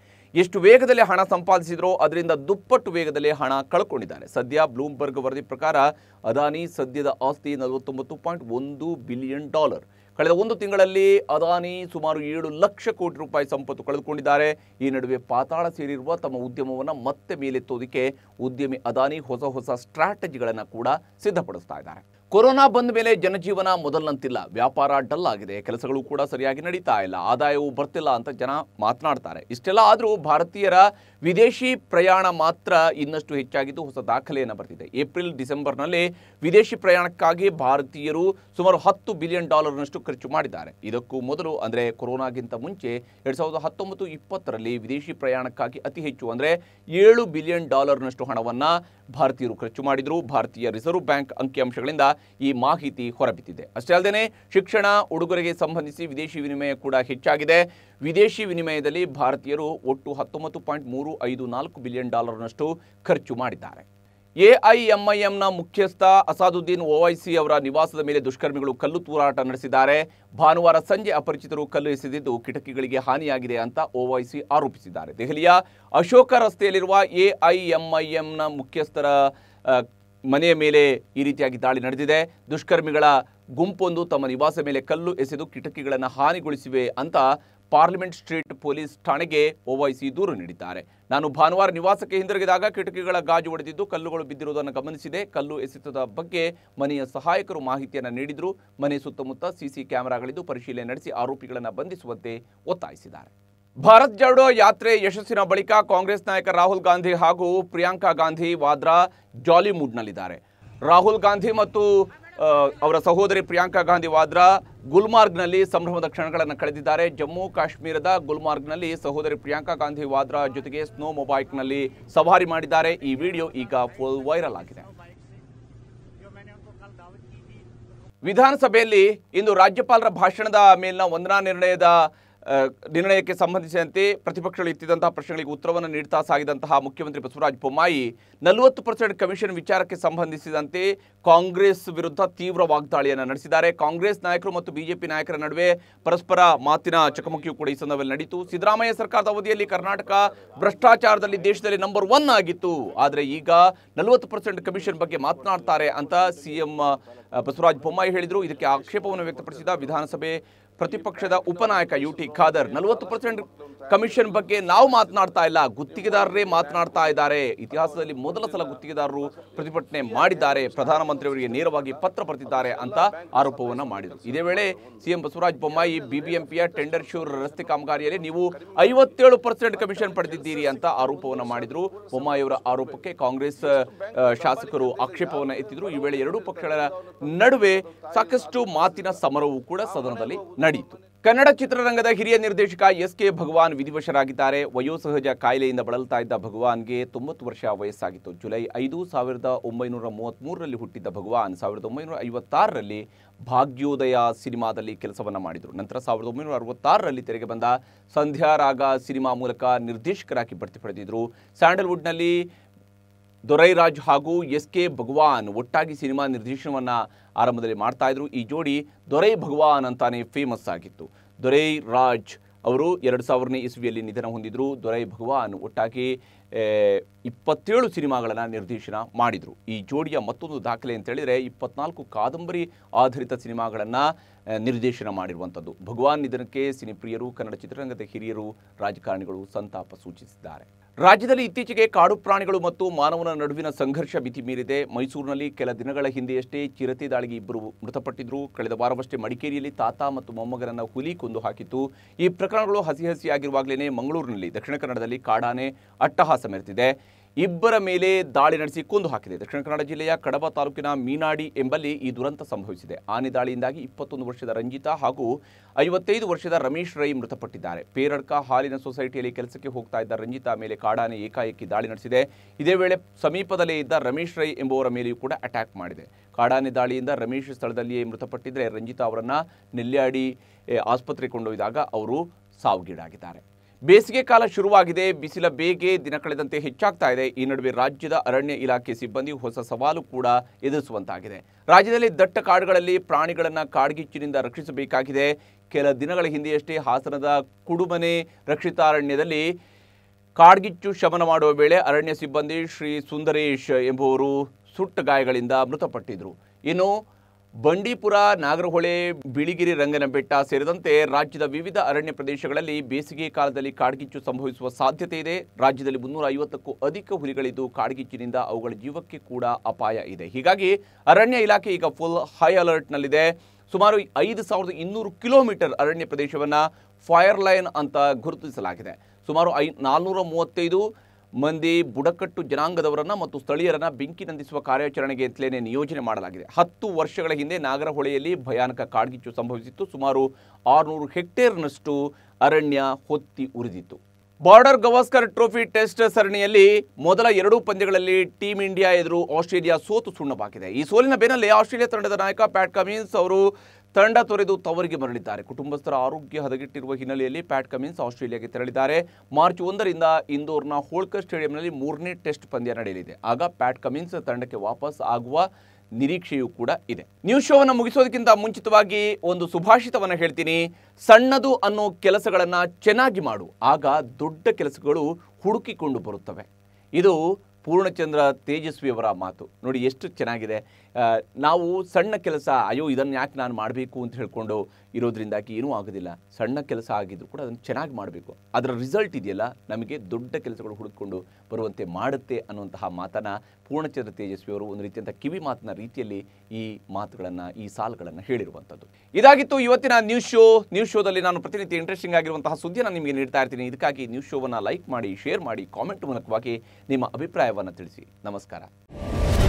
ಎಷ್ಟು ವೇಗದಲ್ಲಿ ಹಣ ಸಂಪಾದಿಸಿದ್ರೋ ಅದರಿಂದ ದುಪ್ಪಟ್ಟು ವೇಗದಲ್ಲಿ ಹಣ ಕಳ್ಕೊಂಡಿದ್ದಾರೆ ಸದ್ಯ ಬ್ಲೂಮ್ಬರ್ಗ್ ವರದಿ ಪ್ರಕಾರ ಅದಾನಿ ಸದ್ಯದ ಆಸ್ತಿ ನಲವತ್ತೊಂಬತ್ತು ಪಾಯಿಂಟ್ ಒಂದು ಬಿಲಿಯನ್ ಡಾಲರ್ ಕಳೆದ ಒಂದು ತಿಂಗಳಲ್ಲಿ ಅದಾನಿ ಸುಮಾರು ಏಳು ಲಕ್ಷ ಕೋಟಿ ರೂಪಾಯಿ ಸಂಪತ್ತು ಕಳೆದುಕೊಂಡಿದ್ದಾರೆ ಈ ನಡುವೆ ಪಾತಾಳ ಸೇರಿರುವ ತಮ್ಮ ಉದ್ಯಮವನ್ನು ಮತ್ತೆ ಮೇಲೆತ್ತೋದಕ್ಕೆ ಉದ್ಯಮಿ ಅದಾನಿ ಹೊಸ ಹೊಸ ಸ್ಟ್ರಾಟಜಿಗಳನ್ನು ಕೂಡ ಸಿದ್ಧಪಡಿಸ್ತಾ ಇದ್ದಾರೆ ಕೊರೋನಾ ಬಂದ ಮೇಲೆ ಜನಜೀವನ ಮೊದಲಿನಂತಿಲ್ಲ ವ್ಯಾಪಾರ ಡಲ್ ಆಗಿದೆ ಕೆಲಸಗಳು ಕೂಡ ಸರಿಯಾಗಿ ನಡೀತಾ ಇಲ್ಲ ಆದಾಯವೂ ಬರ್ತಿಲ್ಲ ಅಂತ ಜನ ಮಾತನಾಡ್ತಾರೆ ಇಷ್ಟೆಲ್ಲ ಆದರೂ ಭಾರತೀಯರ ವಿದೇಶಿ ಪ್ರಯಾಣ ಮಾತ್ರ ಇನ್ನಷ್ಟು ಹೆಚ್ಚಾಗಿದ್ದು ಹೊಸ ದಾಖಲೆಯನ್ನು ಬರ್ತಿದೆ ಏಪ್ರಿಲ್ ಡಿಸೆಂಬರ್ನಲ್ಲಿ ವಿದೇಶಿ ಪ್ರಯಾಣಕ್ಕಾಗಿ ಭಾರತೀಯರು ಸುಮಾರು ಹತ್ತು ಬಿಲಿಯನ್ ಡಾಲರ್ನಷ್ಟು ಖರ್ಚು ಮಾಡಿದ್ದಾರೆ ಇದಕ್ಕೂ ಮೊದಲು ಅಂದರೆ ಕೊರೋನಾಗಿಂತ ಮುಂಚೆ ಎರಡು ಸಾವಿರದ ಹತ್ತೊಂಬತ್ತು ಇಪ್ಪತ್ತರಲ್ಲಿ ವಿದೇಶಿ ಪ್ರಯಾಣಕ್ಕಾಗಿ ಅತಿ ಹೆಚ್ಚು ಅಂದರೆ ಏಳು ಬಿಲಿಯನ್ ಡಾಲರ್ನಷ್ಟು ಹಣವನ್ನು ಭಾರತೀಯರು ಖರ್ಚು ಮಾಡಿದರೂ ಭಾರತೀಯ ರಿಸರ್ವ್ ಬ್ಯಾಂಕ್ ಅಂಕಿಅಂಶಗಳಿಂದ ಈ ಮಾಹಿತಿ ಹೊರಬಿದ್ದಿದೆ ಅಷ್ಟೇ ಅಲ್ಲದೆ ಶಿಕ್ಷಣ ಉಡುಗೊರೆಗೆ ಸಂಬಂಧಿಸಿ ವಿದೇಶಿ ವಿನಿಮಯ ಕೂಡ ಹೆಚ್ಚಾಗಿದೆ ವಿದೇಶಿ ವಿನಿಮಯದಲ್ಲಿ ಭಾರತೀಯರು ಒಟ್ಟು ಹತ್ತೊಂಬತ್ತು ಪಾಯಿಂಟ್ ಮೂರು ಐದು ನಾಲ್ಕು ಬಿಲಿಯನ್ ಡಾಲರ್ನಷ್ಟು ಖರ್ಚು ಮಾಡಿದ್ದಾರೆ ಎಐಎಂಐಎಂನ ಮುಖ್ಯಸ್ಥ ಅಸಾದುದ್ದೀನ್ ಓವೈಸಿ ಅವರ ನಿವಾಸದ ಮೇಲೆ ದುಷ್ಕರ್ಮಿಗಳು ಕಲ್ಲು ತೂರಾಟ ನಡೆಸಿದ್ದಾರೆ ಭಾನುವಾರ ಸಂಜೆ ಅಪರಿಚಿತರು ಕಲ್ಲು ಎಸೆದಿದ್ದು ಕಿಟಕಿಗಳಿಗೆ ಹಾನಿಯಾಗಿದೆ ಅಂತ ಓವೈಸಿ ಆರೋಪಿಸಿದ್ದಾರೆ ದೆಹಲಿಯ ಅಶೋಕ ರಸ್ತೆಯಲ್ಲಿರುವ ಎಐಎಂಐಎಂನ ಮುಖ್ಯಸ್ಥರ ಮನೆಯ ಮೇಲೆ ಈ ರೀತಿಯಾಗಿ ದಾಳಿ ನಡೆದಿದೆ ದುಷ್ಕರ್ಮಿಗಳ ಗುಂಪೊಂದು ತಮ್ಮ ನಿವಾಸ ಮೇಲೆ ಕಲ್ಲು ಎಸೆದು ಕಿಟಕಿಗಳನ್ನು ಹಾನಿಗೊಳಿಸಿವೆ ಅಂತ ಪಾರ್ಲಿಮೆಂಟ್ ಸ್ಟ್ರೀಟ್ ಪೊಲೀಸ್ ಠಾಣೆಗೆ ಓವೈಸಿ ದೂರು ನೀಡಿದ್ದಾರೆ ನಾನು ಭಾನುವಾರ ನಿವಾಸಕ್ಕೆ ಹಿಂದಿರುಗಿದಾಗ ಕಿಟಕಿಗಳ ಗಾಜು ಒಡೆದಿದ್ದು ಕಲ್ಲುಗಳು ಬಿದ್ದಿರುವುದನ್ನು ಗಮನಿಸಿದೆ ಕಲ್ಲು ಎಸೆತದ ಬಗ್ಗೆ ಮನೆಯ ಸಹಾಯಕರು ಮಾಹಿತಿಯನ್ನು ನೀಡಿದರು ಮನೆ ಸುತ್ತಮುತ್ತ ಸಿಸಿ ಕ್ಯಾಮೆರಾಗಳಿದ್ದು ಪರಿಶೀಲನೆ ನಡೆಸಿ ಆರೋಪಿಗಳನ್ನು ಬಂಧಿಸುವಂತೆ ಒತ್ತಾಯಿಸಿದ್ದಾರೆ ಭಾರತ್ ಜೋಡೋ ಯಾತ್ರೆ ಯಶಸ್ಸಿನ ಬಳಿಕ ಕಾಂಗ್ರೆಸ್ ನಾಯಕ ರಾಹುಲ್ ಗಾಂಧಿ ಹಾಗೂ ಪ್ರಿಯಾಂಕಾ ಗಾಂಧಿ ವಾದ್ರಾ ಜಾಲಿವುಡ್ನಲ್ಲಿದ್ದಾರೆ ರಾಹುಲ್ ಗಾಂಧಿ ಮತ್ತು ಅವರ ಸಹೋದರಿ ಪ್ರಿಯಾಂಕಾ ಗಾಂಧಿ ವಾದ್ರಾ ಗುಲ್ಮಾರ್ಗ್ನಲ್ಲಿ ಸಂಭ್ರಮದ ಕ್ಷಣಗಳನ್ನು ಕಳೆದಿದ್ದಾರೆ ಜಮ್ಮು ಕಾಶ್ಮೀರದ ಗುಲ್ಮಾರ್ಗ್ನಲ್ಲಿ ಸಹೋದರಿ ಪ್ರಿಯಾಂಕಾ ಗಾಂಧಿ ವಾದ್ರಾ ಜೊತೆಗೆ ಸ್ನೋ ಮೊಬೈಕ್ನಲ್ಲಿ ಸವಾರಿ ಮಾಡಿದ್ದಾರೆ ಈ ವಿಡಿಯೋ ಈಗ ಫುಲ್ ವೈರಲ್ ಆಗಿದೆ ವಿಧಾನಸಭೆಯಲ್ಲಿ ಇಂದು ರಾಜ್ಯಪಾಲರ ಭಾಷಣದ ಮೇಲಿನ ವಂದನಾ ನಿರ್ಣಯದ ನಿರ್ಣಯಕ್ಕೆ ಸಂಬಂಧಿಸಿದಂತೆ ಪ್ರತಿಪಕ್ಷಗಳು ಎತ್ತಿದಂತಹ ಪ್ರಶ್ನೆಗಳಿಗೆ ಉತ್ತರವನ್ನು ನೀಡ್ತಾ ಸಾಗಿದಂತಹ ಮುಖ್ಯಮಂತ್ರಿ ಬಸವರಾಜ ಬೊಮ್ಮಾಯಿ ನಲವತ್ತು ಪರ್ಸೆಂಟ್ ಕಮಿಷನ್ ವಿಚಾರಕ್ಕೆ ಸಂಬಂಧಿಸಿದಂತೆ ಕಾಂಗ್ರೆಸ್ ವಿರುದ್ಧ ತೀವ್ರ ವಾಗ್ದಾಳಿಯನ್ನು ನಡೆಸಿದ್ದಾರೆ ಕಾಂಗ್ರೆಸ್ ನಾಯಕರು ಮತ್ತು ಬಿಜೆಪಿ ನಾಯಕರ ನಡುವೆ ಪರಸ್ಪರ ಮಾತಿನ ಚಕಮಕಿಯು ಕೂಡ ಈ ಸಂದರ್ಭದಲ್ಲಿ ನಡೆಯಿತು ಸಿದ್ದರಾಮಯ್ಯ ಸರ್ಕಾರದ ಅವಧಿಯಲ್ಲಿ ಕರ್ನಾಟಕ ಭ್ರಷ್ಟಾಚಾರದಲ್ಲಿ ದೇಶದಲ್ಲಿ ನಂಬರ್ ಒನ್ ಆಗಿತ್ತು ಆದರೆ ಈಗ ನಲವತ್ತು ಪರ್ಸೆಂಟ್ ಕಮಿಷನ್ ಬಗ್ಗೆ ಮಾತನಾಡ್ತಾರೆ ಅಂತ ಸಿಎಂ ಬಸವರಾಜ ಬೊಮ್ಮಾಯಿ ಹೇಳಿದರು ಇದಕ್ಕೆ ಆಕ್ಷೇಪವನ್ನು ವ್ಯಕ್ತಪಡಿಸಿದ ವಿಧಾನಸಭೆ ಪ್ರತಿಪಕ್ಷದ ಉಪನಾಯಕ ಯು ಟಿ ಖಾದರ್ ನಲವತ್ತು ಪರ್ಸೆಂಟ್ ಕಮಿಷನ್ ಬಗ್ಗೆ ನಾವು ಮಾತನಾಡ್ತಾ ಇಲ್ಲ ಗುತ್ತಿಗೆದಾರರೇ ಮಾತನಾಡ್ತಾ ಇದ್ದಾರೆ ಇತಿಹಾಸದಲ್ಲಿ ಮೊದಲ ಸಲ ಗುತ್ತಿಗೆದಾರರು ಪ್ರತಿಭಟನೆ ಮಾಡಿದ್ದಾರೆ ಪ್ರಧಾನಮಂತ್ರಿಯವರಿಗೆ ನೇರವಾಗಿ ಪತ್ರ ಬರೆದಿದ್ದಾರೆ ಅಂತ ಆರೋಪವನ್ನು ಮಾಡಿದರು ಇದೇ ವೇಳೆ ಸಿಎಂ ಬಸವರಾಜ ಬೊಮ್ಮಾಯಿ ಬಿಬಿಎಂಪಿಯ ಟೆಂಡರ್ ಶೂರ್ ರಸ್ತೆ ಕಾಮಗಾರಿಯಲ್ಲಿ ನೀವು ಐವತ್ತೇಳು ಪರ್ಸೆಂಟ್ ಕಮಿಷನ್ ಪಡೆದಿದ್ದೀರಿ ಅಂತ ಆರೋಪವನ್ನು ಮಾಡಿದ್ರು ಬೊಮ್ಮಾಯಿಯವರ ಆರೋಪಕ್ಕೆ ಕಾಂಗ್ರೆಸ್ ಶಾಸಕರು ಆಕ್ಷೇಪವನ್ನು ಎತ್ತಿದ್ರು ಈ ವೇಳೆ ಎರಡೂ ಪಕ್ಷಗಳ ನಡುವೆ ಸಾಕಷ್ಟು ಮಾತಿನ ಸಮರವೂ ಕೂಡ ಸದನದಲ್ಲಿ ನಡೆಯಿತು ನಡೆಯಿತು ಕನ್ನಡ ಚಿತ್ರರಂಗದ ಹಿರಿಯ ನಿರ್ದೇಶಕ ಎಸ್ ಕೆ ಭಗವಾನ್ ವಿಧಿವಶರಾಗಿದ್ದಾರೆ ವಯೋಸಹಜ ಕಾಯಿಲೆಯಿಂದ ಬಳಲ್ತಾ ಇದ್ದ ಭಗವಾನ್ಗೆ ತೊಂಬತ್ತು ವರ್ಷ ವಯಸ್ಸಾಗಿತ್ತು ಜುಲೈ ಐದು ಸಾವಿರದ ಒಂಬೈನೂರ ಮೂವತ್ತ್ಮೂರರಲ್ಲಿ ಹುಟ್ಟಿದ್ದ ಭಗವಾನ್ ಸಾವಿರದ ಒಂಬೈನೂರ ಐವತ್ತಾರರಲ್ಲಿ ಭಾಗ್ಯೋದಯ ಸಿನಿಮಾದಲ್ಲಿ ಕೆಲಸವನ್ನು ಮಾಡಿದರು ನಂತರ ಸಾವಿರದ ಒಂಬೈನೂರ ಅರವತ್ತಾರರಲ್ಲಿ ತೆರೆಗೆ ಬಂದ ಸಂಧ್ಯಾ ರಾಗ ಸಿನಿಮಾ ಮೂಲಕ ನಿರ್ದೇಶಕರಾಗಿ ಬಡ್ತಿ ಪಡೆದಿದ್ದರು ಸ್ಯಾಂಡಲ್ವುಡ್ನಲ್ಲಿ ದೊರೈರಾಜ್ ಹಾಗೂ ಎಸ್ ಕೆ ಭಗವಾನ್ ಒಟ್ಟಾಗಿ ಸಿನಿಮಾ ನಿರ್ದೇಶನವನ್ನು ಆರಂಭದಲ್ಲಿ ಮಾಡ್ತಾ ಇದ್ರು ಈ ಜೋಡಿ ದೊರೈ ಭಗವಾನ್ ಅಂತಾನೆ ಫೇಮಸ್ ಆಗಿತ್ತು ದೊರೈ ರಾಜ್ ಅವರು ಎರಡು ಸಾವಿರನೇ ಇಸ್ವಿಯಲ್ಲಿ ನಿಧನ ಹೊಂದಿದ್ರು ದೊರೈ ಭಗವಾನ್ ಒಟ್ಟಾಗಿ ಇಪ್ಪತ್ತೇಳು ಸಿನಿಮಾಗಳನ್ನು ನಿರ್ದೇಶನ ಮಾಡಿದರು ಈ ಜೋಡಿಯ ಮತ್ತೊಂದು ದಾಖಲೆ ಅಂತೇಳಿದರೆ ಇಪ್ಪತ್ನಾಲ್ಕು ಕಾದಂಬರಿ ಆಧಾರಿತ ಸಿನಿಮಾಗಳನ್ನು ನಿರ್ದೇಶನ ಮಾಡಿರುವಂಥದ್ದು ಭಗವಾನ್ ನಿಧನಕ್ಕೆ ಸಿನಿಪ್ರಿಯರು ಕನ್ನಡ ಚಿತ್ರರಂಗದ ಹಿರಿಯರು ರಾಜಕಾರಣಿಗಳು ಸಂತಾಪ ಸೂಚಿಸಿದ್ದಾರೆ ರಾಜ್ಯದಲ್ಲಿ ಇತ್ತೀಚೆಗೆ ಕಾಡು ಪ್ರಾಣಿಗಳು ಮತ್ತು ಮಾನವನ ನಡುವಿನ ಸಂಘರ್ಷ ಮಿತಿ ಮೀರಿದೆ ಮೈಸೂರಿನಲ್ಲಿ ಕೆಲ ದಿನಗಳ ಹಿಂದೆಯಷ್ಟೇ ಚಿರತೆ ದಾಳಿಗೆ ಇಬ್ಬರು ಮೃತಪಟ್ಟಿದ್ದರು ಕಳೆದ ವಾರವಷ್ಟೇ ಮಡಿಕೇರಿಯಲ್ಲಿ ತಾತ ಮತ್ತು ಮೊಮ್ಮಗನನ್ನು ಹುಲಿ ಕೊಂದು ಹಾಕಿತ್ತು ಈ ಪ್ರಕರಣಗಳು ಹಸಿ ಹಸಿಯಾಗಿರುವಾಗಲೇ ಮಂಗಳೂರಿನಲ್ಲಿ ದಕ್ಷಿಣ ಕನ್ನಡದಲ್ಲಿ ಕಾಡಾನೆ ಅಟ್ಟಹಾಸ ಮೆರೆತಿದೆ ಇಬ್ಬರ ಮೇಲೆ ದಾಳಿ ನಡೆಸಿ ಕೊಂದು ಹಾಕಿದೆ ದಕ್ಷಿಣ ಕನ್ನಡ ಜಿಲ್ಲೆಯ ಕಡಬ ತಾಲೂಕಿನ ಮೀನಾಡಿ ಎಂಬಲ್ಲಿ ಈ ದುರಂತ ಸಂಭವಿಸಿದೆ ಆನೆ ದಾಳಿಯಿಂದಾಗಿ ಇಪ್ಪತ್ತೊಂದು ವರ್ಷದ ರಂಜಿತಾ ಹಾಗೂ ಐವತ್ತೈದು ವರ್ಷದ ರಮೇಶ್ ರೈ ಮೃತಪಟ್ಟಿದ್ದಾರೆ ಪೇರಡ್ಕ ಹಾಲಿನ ಸೊಸೈಟಿಯಲ್ಲಿ ಕೆಲಸಕ್ಕೆ ಹೋಗ್ತಾ ಇದ್ದ ರಂಜಿತಾ ಮೇಲೆ ಕಾಡಾನೆ ಏಕಾಏಕಿ ದಾಳಿ ನಡೆಸಿದೆ ಇದೇ ವೇಳೆ ಸಮೀಪದಲ್ಲೇ ಇದ್ದ ರಮೇಶ್ ರೈ ಎಂಬುವರ ಮೇಲೆಯೂ ಕೂಡ ಅಟ್ಯಾಕ್ ಮಾಡಿದೆ ಕಾಡಾನೆ ದಾಳಿಯಿಂದ ರಮೇಶ್ ಸ್ಥಳದಲ್ಲಿಯೇ ಮೃತಪಟ್ಟಿದ್ದರೆ ರಂಜಿತಾ ಅವರನ್ನು ನೆಲ್ಯಾಡಿ ಆಸ್ಪತ್ರೆಗೆ ಕೊಂಡೊಯ್ದಾಗ ಅವರು ಸಾವುಗೀಡಾಗಿದ್ದಾರೆ ಬೇಸಿಗೆ ಕಾಲ ಶುರುವಾಗಿದೆ ಬಿಸಿಲ ಬೇಗೆ ದಿನ ಕಳೆದಂತೆ ಹೆಚ್ಚಾಗ್ತಾ ಇದೆ ಈ ನಡುವೆ ರಾಜ್ಯದ ಅರಣ್ಯ ಇಲಾಖೆ ಸಿಬ್ಬಂದಿ ಹೊಸ ಸವಾಲು ಕೂಡ ಎದುರಿಸುವಂತಾಗಿದೆ ರಾಜ್ಯದಲ್ಲಿ ದಟ್ಟ ಕಾಡುಗಳಲ್ಲಿ ಪ್ರಾಣಿಗಳನ್ನು ಕಾಡ್ಗಿಚ್ಚಿನಿಂದ ರಕ್ಷಿಸಬೇಕಾಗಿದೆ ಕೆಲ ದಿನಗಳ ಹಿಂದೆಯಷ್ಟೇ ಹಾಸನದ ಕುಡುಮನೆ ರಕ್ಷಿತಾರಣ್ಯದಲ್ಲಿ ಕಾಡ್ಗಿಚ್ಚು ಶಮನ ಮಾಡುವ ವೇಳೆ ಅರಣ್ಯ ಸಿಬ್ಬಂದಿ ಶ್ರೀ ಸುಂದರೇಶ್ ಎಂಬುವರು ಸುಟ್ಟ ಗಾಯಗಳಿಂದ ಮೃತಪಟ್ಟಿದ್ದರು ಇನ್ನು ಬಂಡೀಪುರ ನಾಗರಹೊಳೆ ಬಿಳಿಗಿರಿ ರಂಗನಬೆಟ್ಟ ಸೇರಿದಂತೆ ರಾಜ್ಯದ ವಿವಿಧ ಅರಣ್ಯ ಪ್ರದೇಶಗಳಲ್ಲಿ ಬೇಸಿಗೆ ಕಾಲದಲ್ಲಿ ಕಾಡ್ಗಿಚ್ಚು ಸಂಭವಿಸುವ ಸಾಧ್ಯತೆ ಇದೆ ರಾಜ್ಯದಲ್ಲಿ ಮುನ್ನೂರ ಐವತ್ತಕ್ಕೂ ಅಧಿಕ ಹುಲಿಗಳಿದ್ದು ಕಾಡ್ಗಿಚ್ಚಿನಿಂದ ಅವುಗಳ ಜೀವಕ್ಕೆ ಕೂಡ ಅಪಾಯ ಇದೆ ಹೀಗಾಗಿ ಅರಣ್ಯ ಇಲಾಖೆ ಈಗ ಫುಲ್ ಹೈ ಅಲರ್ಟ್ನಲ್ಲಿದೆ ಸುಮಾರು ಐದು ಸಾವಿರದ ಇನ್ನೂರು ಕಿಲೋಮೀಟರ್ ಅರಣ್ಯ ಪ್ರದೇಶವನ್ನು ಫೈರ್ ಲೈನ್ ಅಂತ ಗುರುತಿಸಲಾಗಿದೆ ಸುಮಾರು ಐ ನಾಲ್ನೂರ ಮೂವತ್ತೈದು ಮಂದಿ ಬುಡಕಟ್ಟು ಜನಾಂಗದವರನ್ನು ಮತ್ತು ಸ್ಥಳೀಯರನ್ನು ಬೆಂಕಿ ನಂದಿಸುವ ಕಾರ್ಯಾಚರಣೆಗೆ ಅಂತಲೇ ನಿಯೋಜನೆ ಮಾಡಲಾಗಿದೆ ಹತ್ತು ವರ್ಷಗಳ ಹಿಂದೆ ನಾಗರಹೊಳೆಯಲ್ಲಿ ಭಯಾನಕ ಕಾಡ್ಗಿಚ್ಚು ಸಂಭವಿಸಿತ್ತು ಸುಮಾರು ಆರುನೂರು ಹೆಕ್ಟೇರ್ನಷ್ಟು ಅರಣ್ಯ ಹೊತ್ತಿ ಉರಿದಿತ್ತು ಬಾರ್ಡರ್ ಗವಾಸ್ಕರ್ ಟ್ರೋಫಿ ಟೆಸ್ಟ್ ಸರಣಿಯಲ್ಲಿ ಮೊದಲ ಎರಡು ಪಂದ್ಯಗಳಲ್ಲಿ ಟೀಂ ಇಂಡಿಯಾ ಎದುರು ಆಸ್ಟ್ರೇಲಿಯಾ ಸೋತು ಸುಣ್ಣವಾಗಿದೆ ಈ ಸೋಲಿನ ಬೆನ್ನಲ್ಲೇ ಆಸ್ಟ್ರೇಲಿಯಾ ತಂಡದ ನಾಯಕ ಪ್ಯಾಟ್ ಕಮಿನ್ಸ್ ಅವರು ತಂಡ ತೊರೆದು ತವರಿಗೆ ಮರಳಿದ್ದಾರೆ ಕುಟುಂಬಸ್ಥರ ಆರೋಗ್ಯ ಹದಗೆಟ್ಟಿರುವ ಹಿನ್ನೆಲೆಯಲ್ಲಿ ಪ್ಯಾಟ್ ಕಮಿನ್ಸ್ ಆಸ್ಟ್ರೇಲಿಯಾಗೆ ತೆರಳಿದ್ದಾರೆ ಮಾರ್ಚ್ ಒಂದರಿಂದ ಇಂದೋರ್ನ ಹೋಳ್ಕರ್ ಸ್ಟೇಡಿಯಂನಲ್ಲಿ ಮೂರನೇ ಟೆಸ್ಟ್ ಪಂದ್ಯ ನಡೆಯಲಿದೆ ಆಗ ಪ್ಯಾಟ್ ಕಮಿನ್ಸ್ ತಂಡಕ್ಕೆ ವಾಪಸ್ ಆಗುವ ನಿರೀಕ್ಷೆಯೂ ಕೂಡ ಇದೆ ನ್ಯೂಸ್ ಶೋವನ್ನು ಮುಗಿಸೋದಕ್ಕಿಂತ ಮುಂಚಿತವಾಗಿ ಒಂದು ಸುಭಾಷಿತವನ್ನು ಹೇಳ್ತೀನಿ ಸಣ್ಣದು ಅನ್ನೋ ಕೆಲಸಗಳನ್ನು ಚೆನ್ನಾಗಿ ಮಾಡು ಆಗ ದೊಡ್ಡ ಕೆಲಸಗಳು ಹುಡುಕಿಕೊಂಡು ಬರುತ್ತವೆ ಇದು ಪೂರ್ಣಚಂದ್ರ ತೇಜಸ್ವಿಯವರ ಮಾತು ನೋಡಿ ಎಷ್ಟು ಚೆನ್ನಾಗಿದೆ ನಾವು ಸಣ್ಣ ಕೆಲಸ ಅಯ್ಯೋ ಇದನ್ನು ಯಾಕೆ ನಾನು ಮಾಡಬೇಕು ಅಂತ ಹೇಳ್ಕೊಂಡು ಇರೋದ್ರಿಂದಾಗಿ ಏನೂ ಆಗೋದಿಲ್ಲ ಸಣ್ಣ ಕೆಲಸ ಆಗಿದ್ದು ಕೂಡ ಅದನ್ನು ಚೆನ್ನಾಗಿ ಮಾಡಬೇಕು ಅದರ ರಿಸಲ್ಟ್ ಇದೆಯಲ್ಲ ನಮಗೆ ದೊಡ್ಡ ಕೆಲಸಗಳು ಹುಡುಕೊಂಡು ಬರುವಂತೆ ಮಾಡುತ್ತೆ ಅನ್ನುವಂತಹ ಮಾತನ್ನು ಪೂರ್ಣಚಂದ್ರ ತೇಜಸ್ವಿ ಅವರು ಒಂದು ರೀತಿಯಂತ ಕಿವಿ ಮಾತಿನ ರೀತಿಯಲ್ಲಿ ಈ ಮಾತುಗಳನ್ನು ಈ ಸಾಲುಗಳನ್ನು ಹೇಳಿರುವಂಥದ್ದು ಇದಾಗಿತ್ತು ಇವತ್ತಿನ ನ್ಯೂಸ್ ಶೋ ನ್ಯೂಸ್ ಶೋದಲ್ಲಿ ನಾನು ಪ್ರತಿನಿತ್ಯ ಇಂಟ್ರೆಸ್ಟಿಂಗ್ ಆಗಿರುವಂತಹ ಸುದ್ದಿಯನ್ನು ನಿಮಗೆ ನೀಡ್ತಾ ಇರ್ತೀನಿ ಇದಕ್ಕಾಗಿ ನ್ಯೂಸ್ ಶೋವನ್ನು ಲೈಕ್ ಮಾಡಿ ಶೇರ್ ಮಾಡಿ ಕಾಮೆಂಟ್ ಮೂಲಕವಾಗಿ ನಿಮ್ಮ ಅಭಿಪ್ರಾಯವನ್ನು ತಿಳಿಸಿ ನಮಸ್ಕಾರ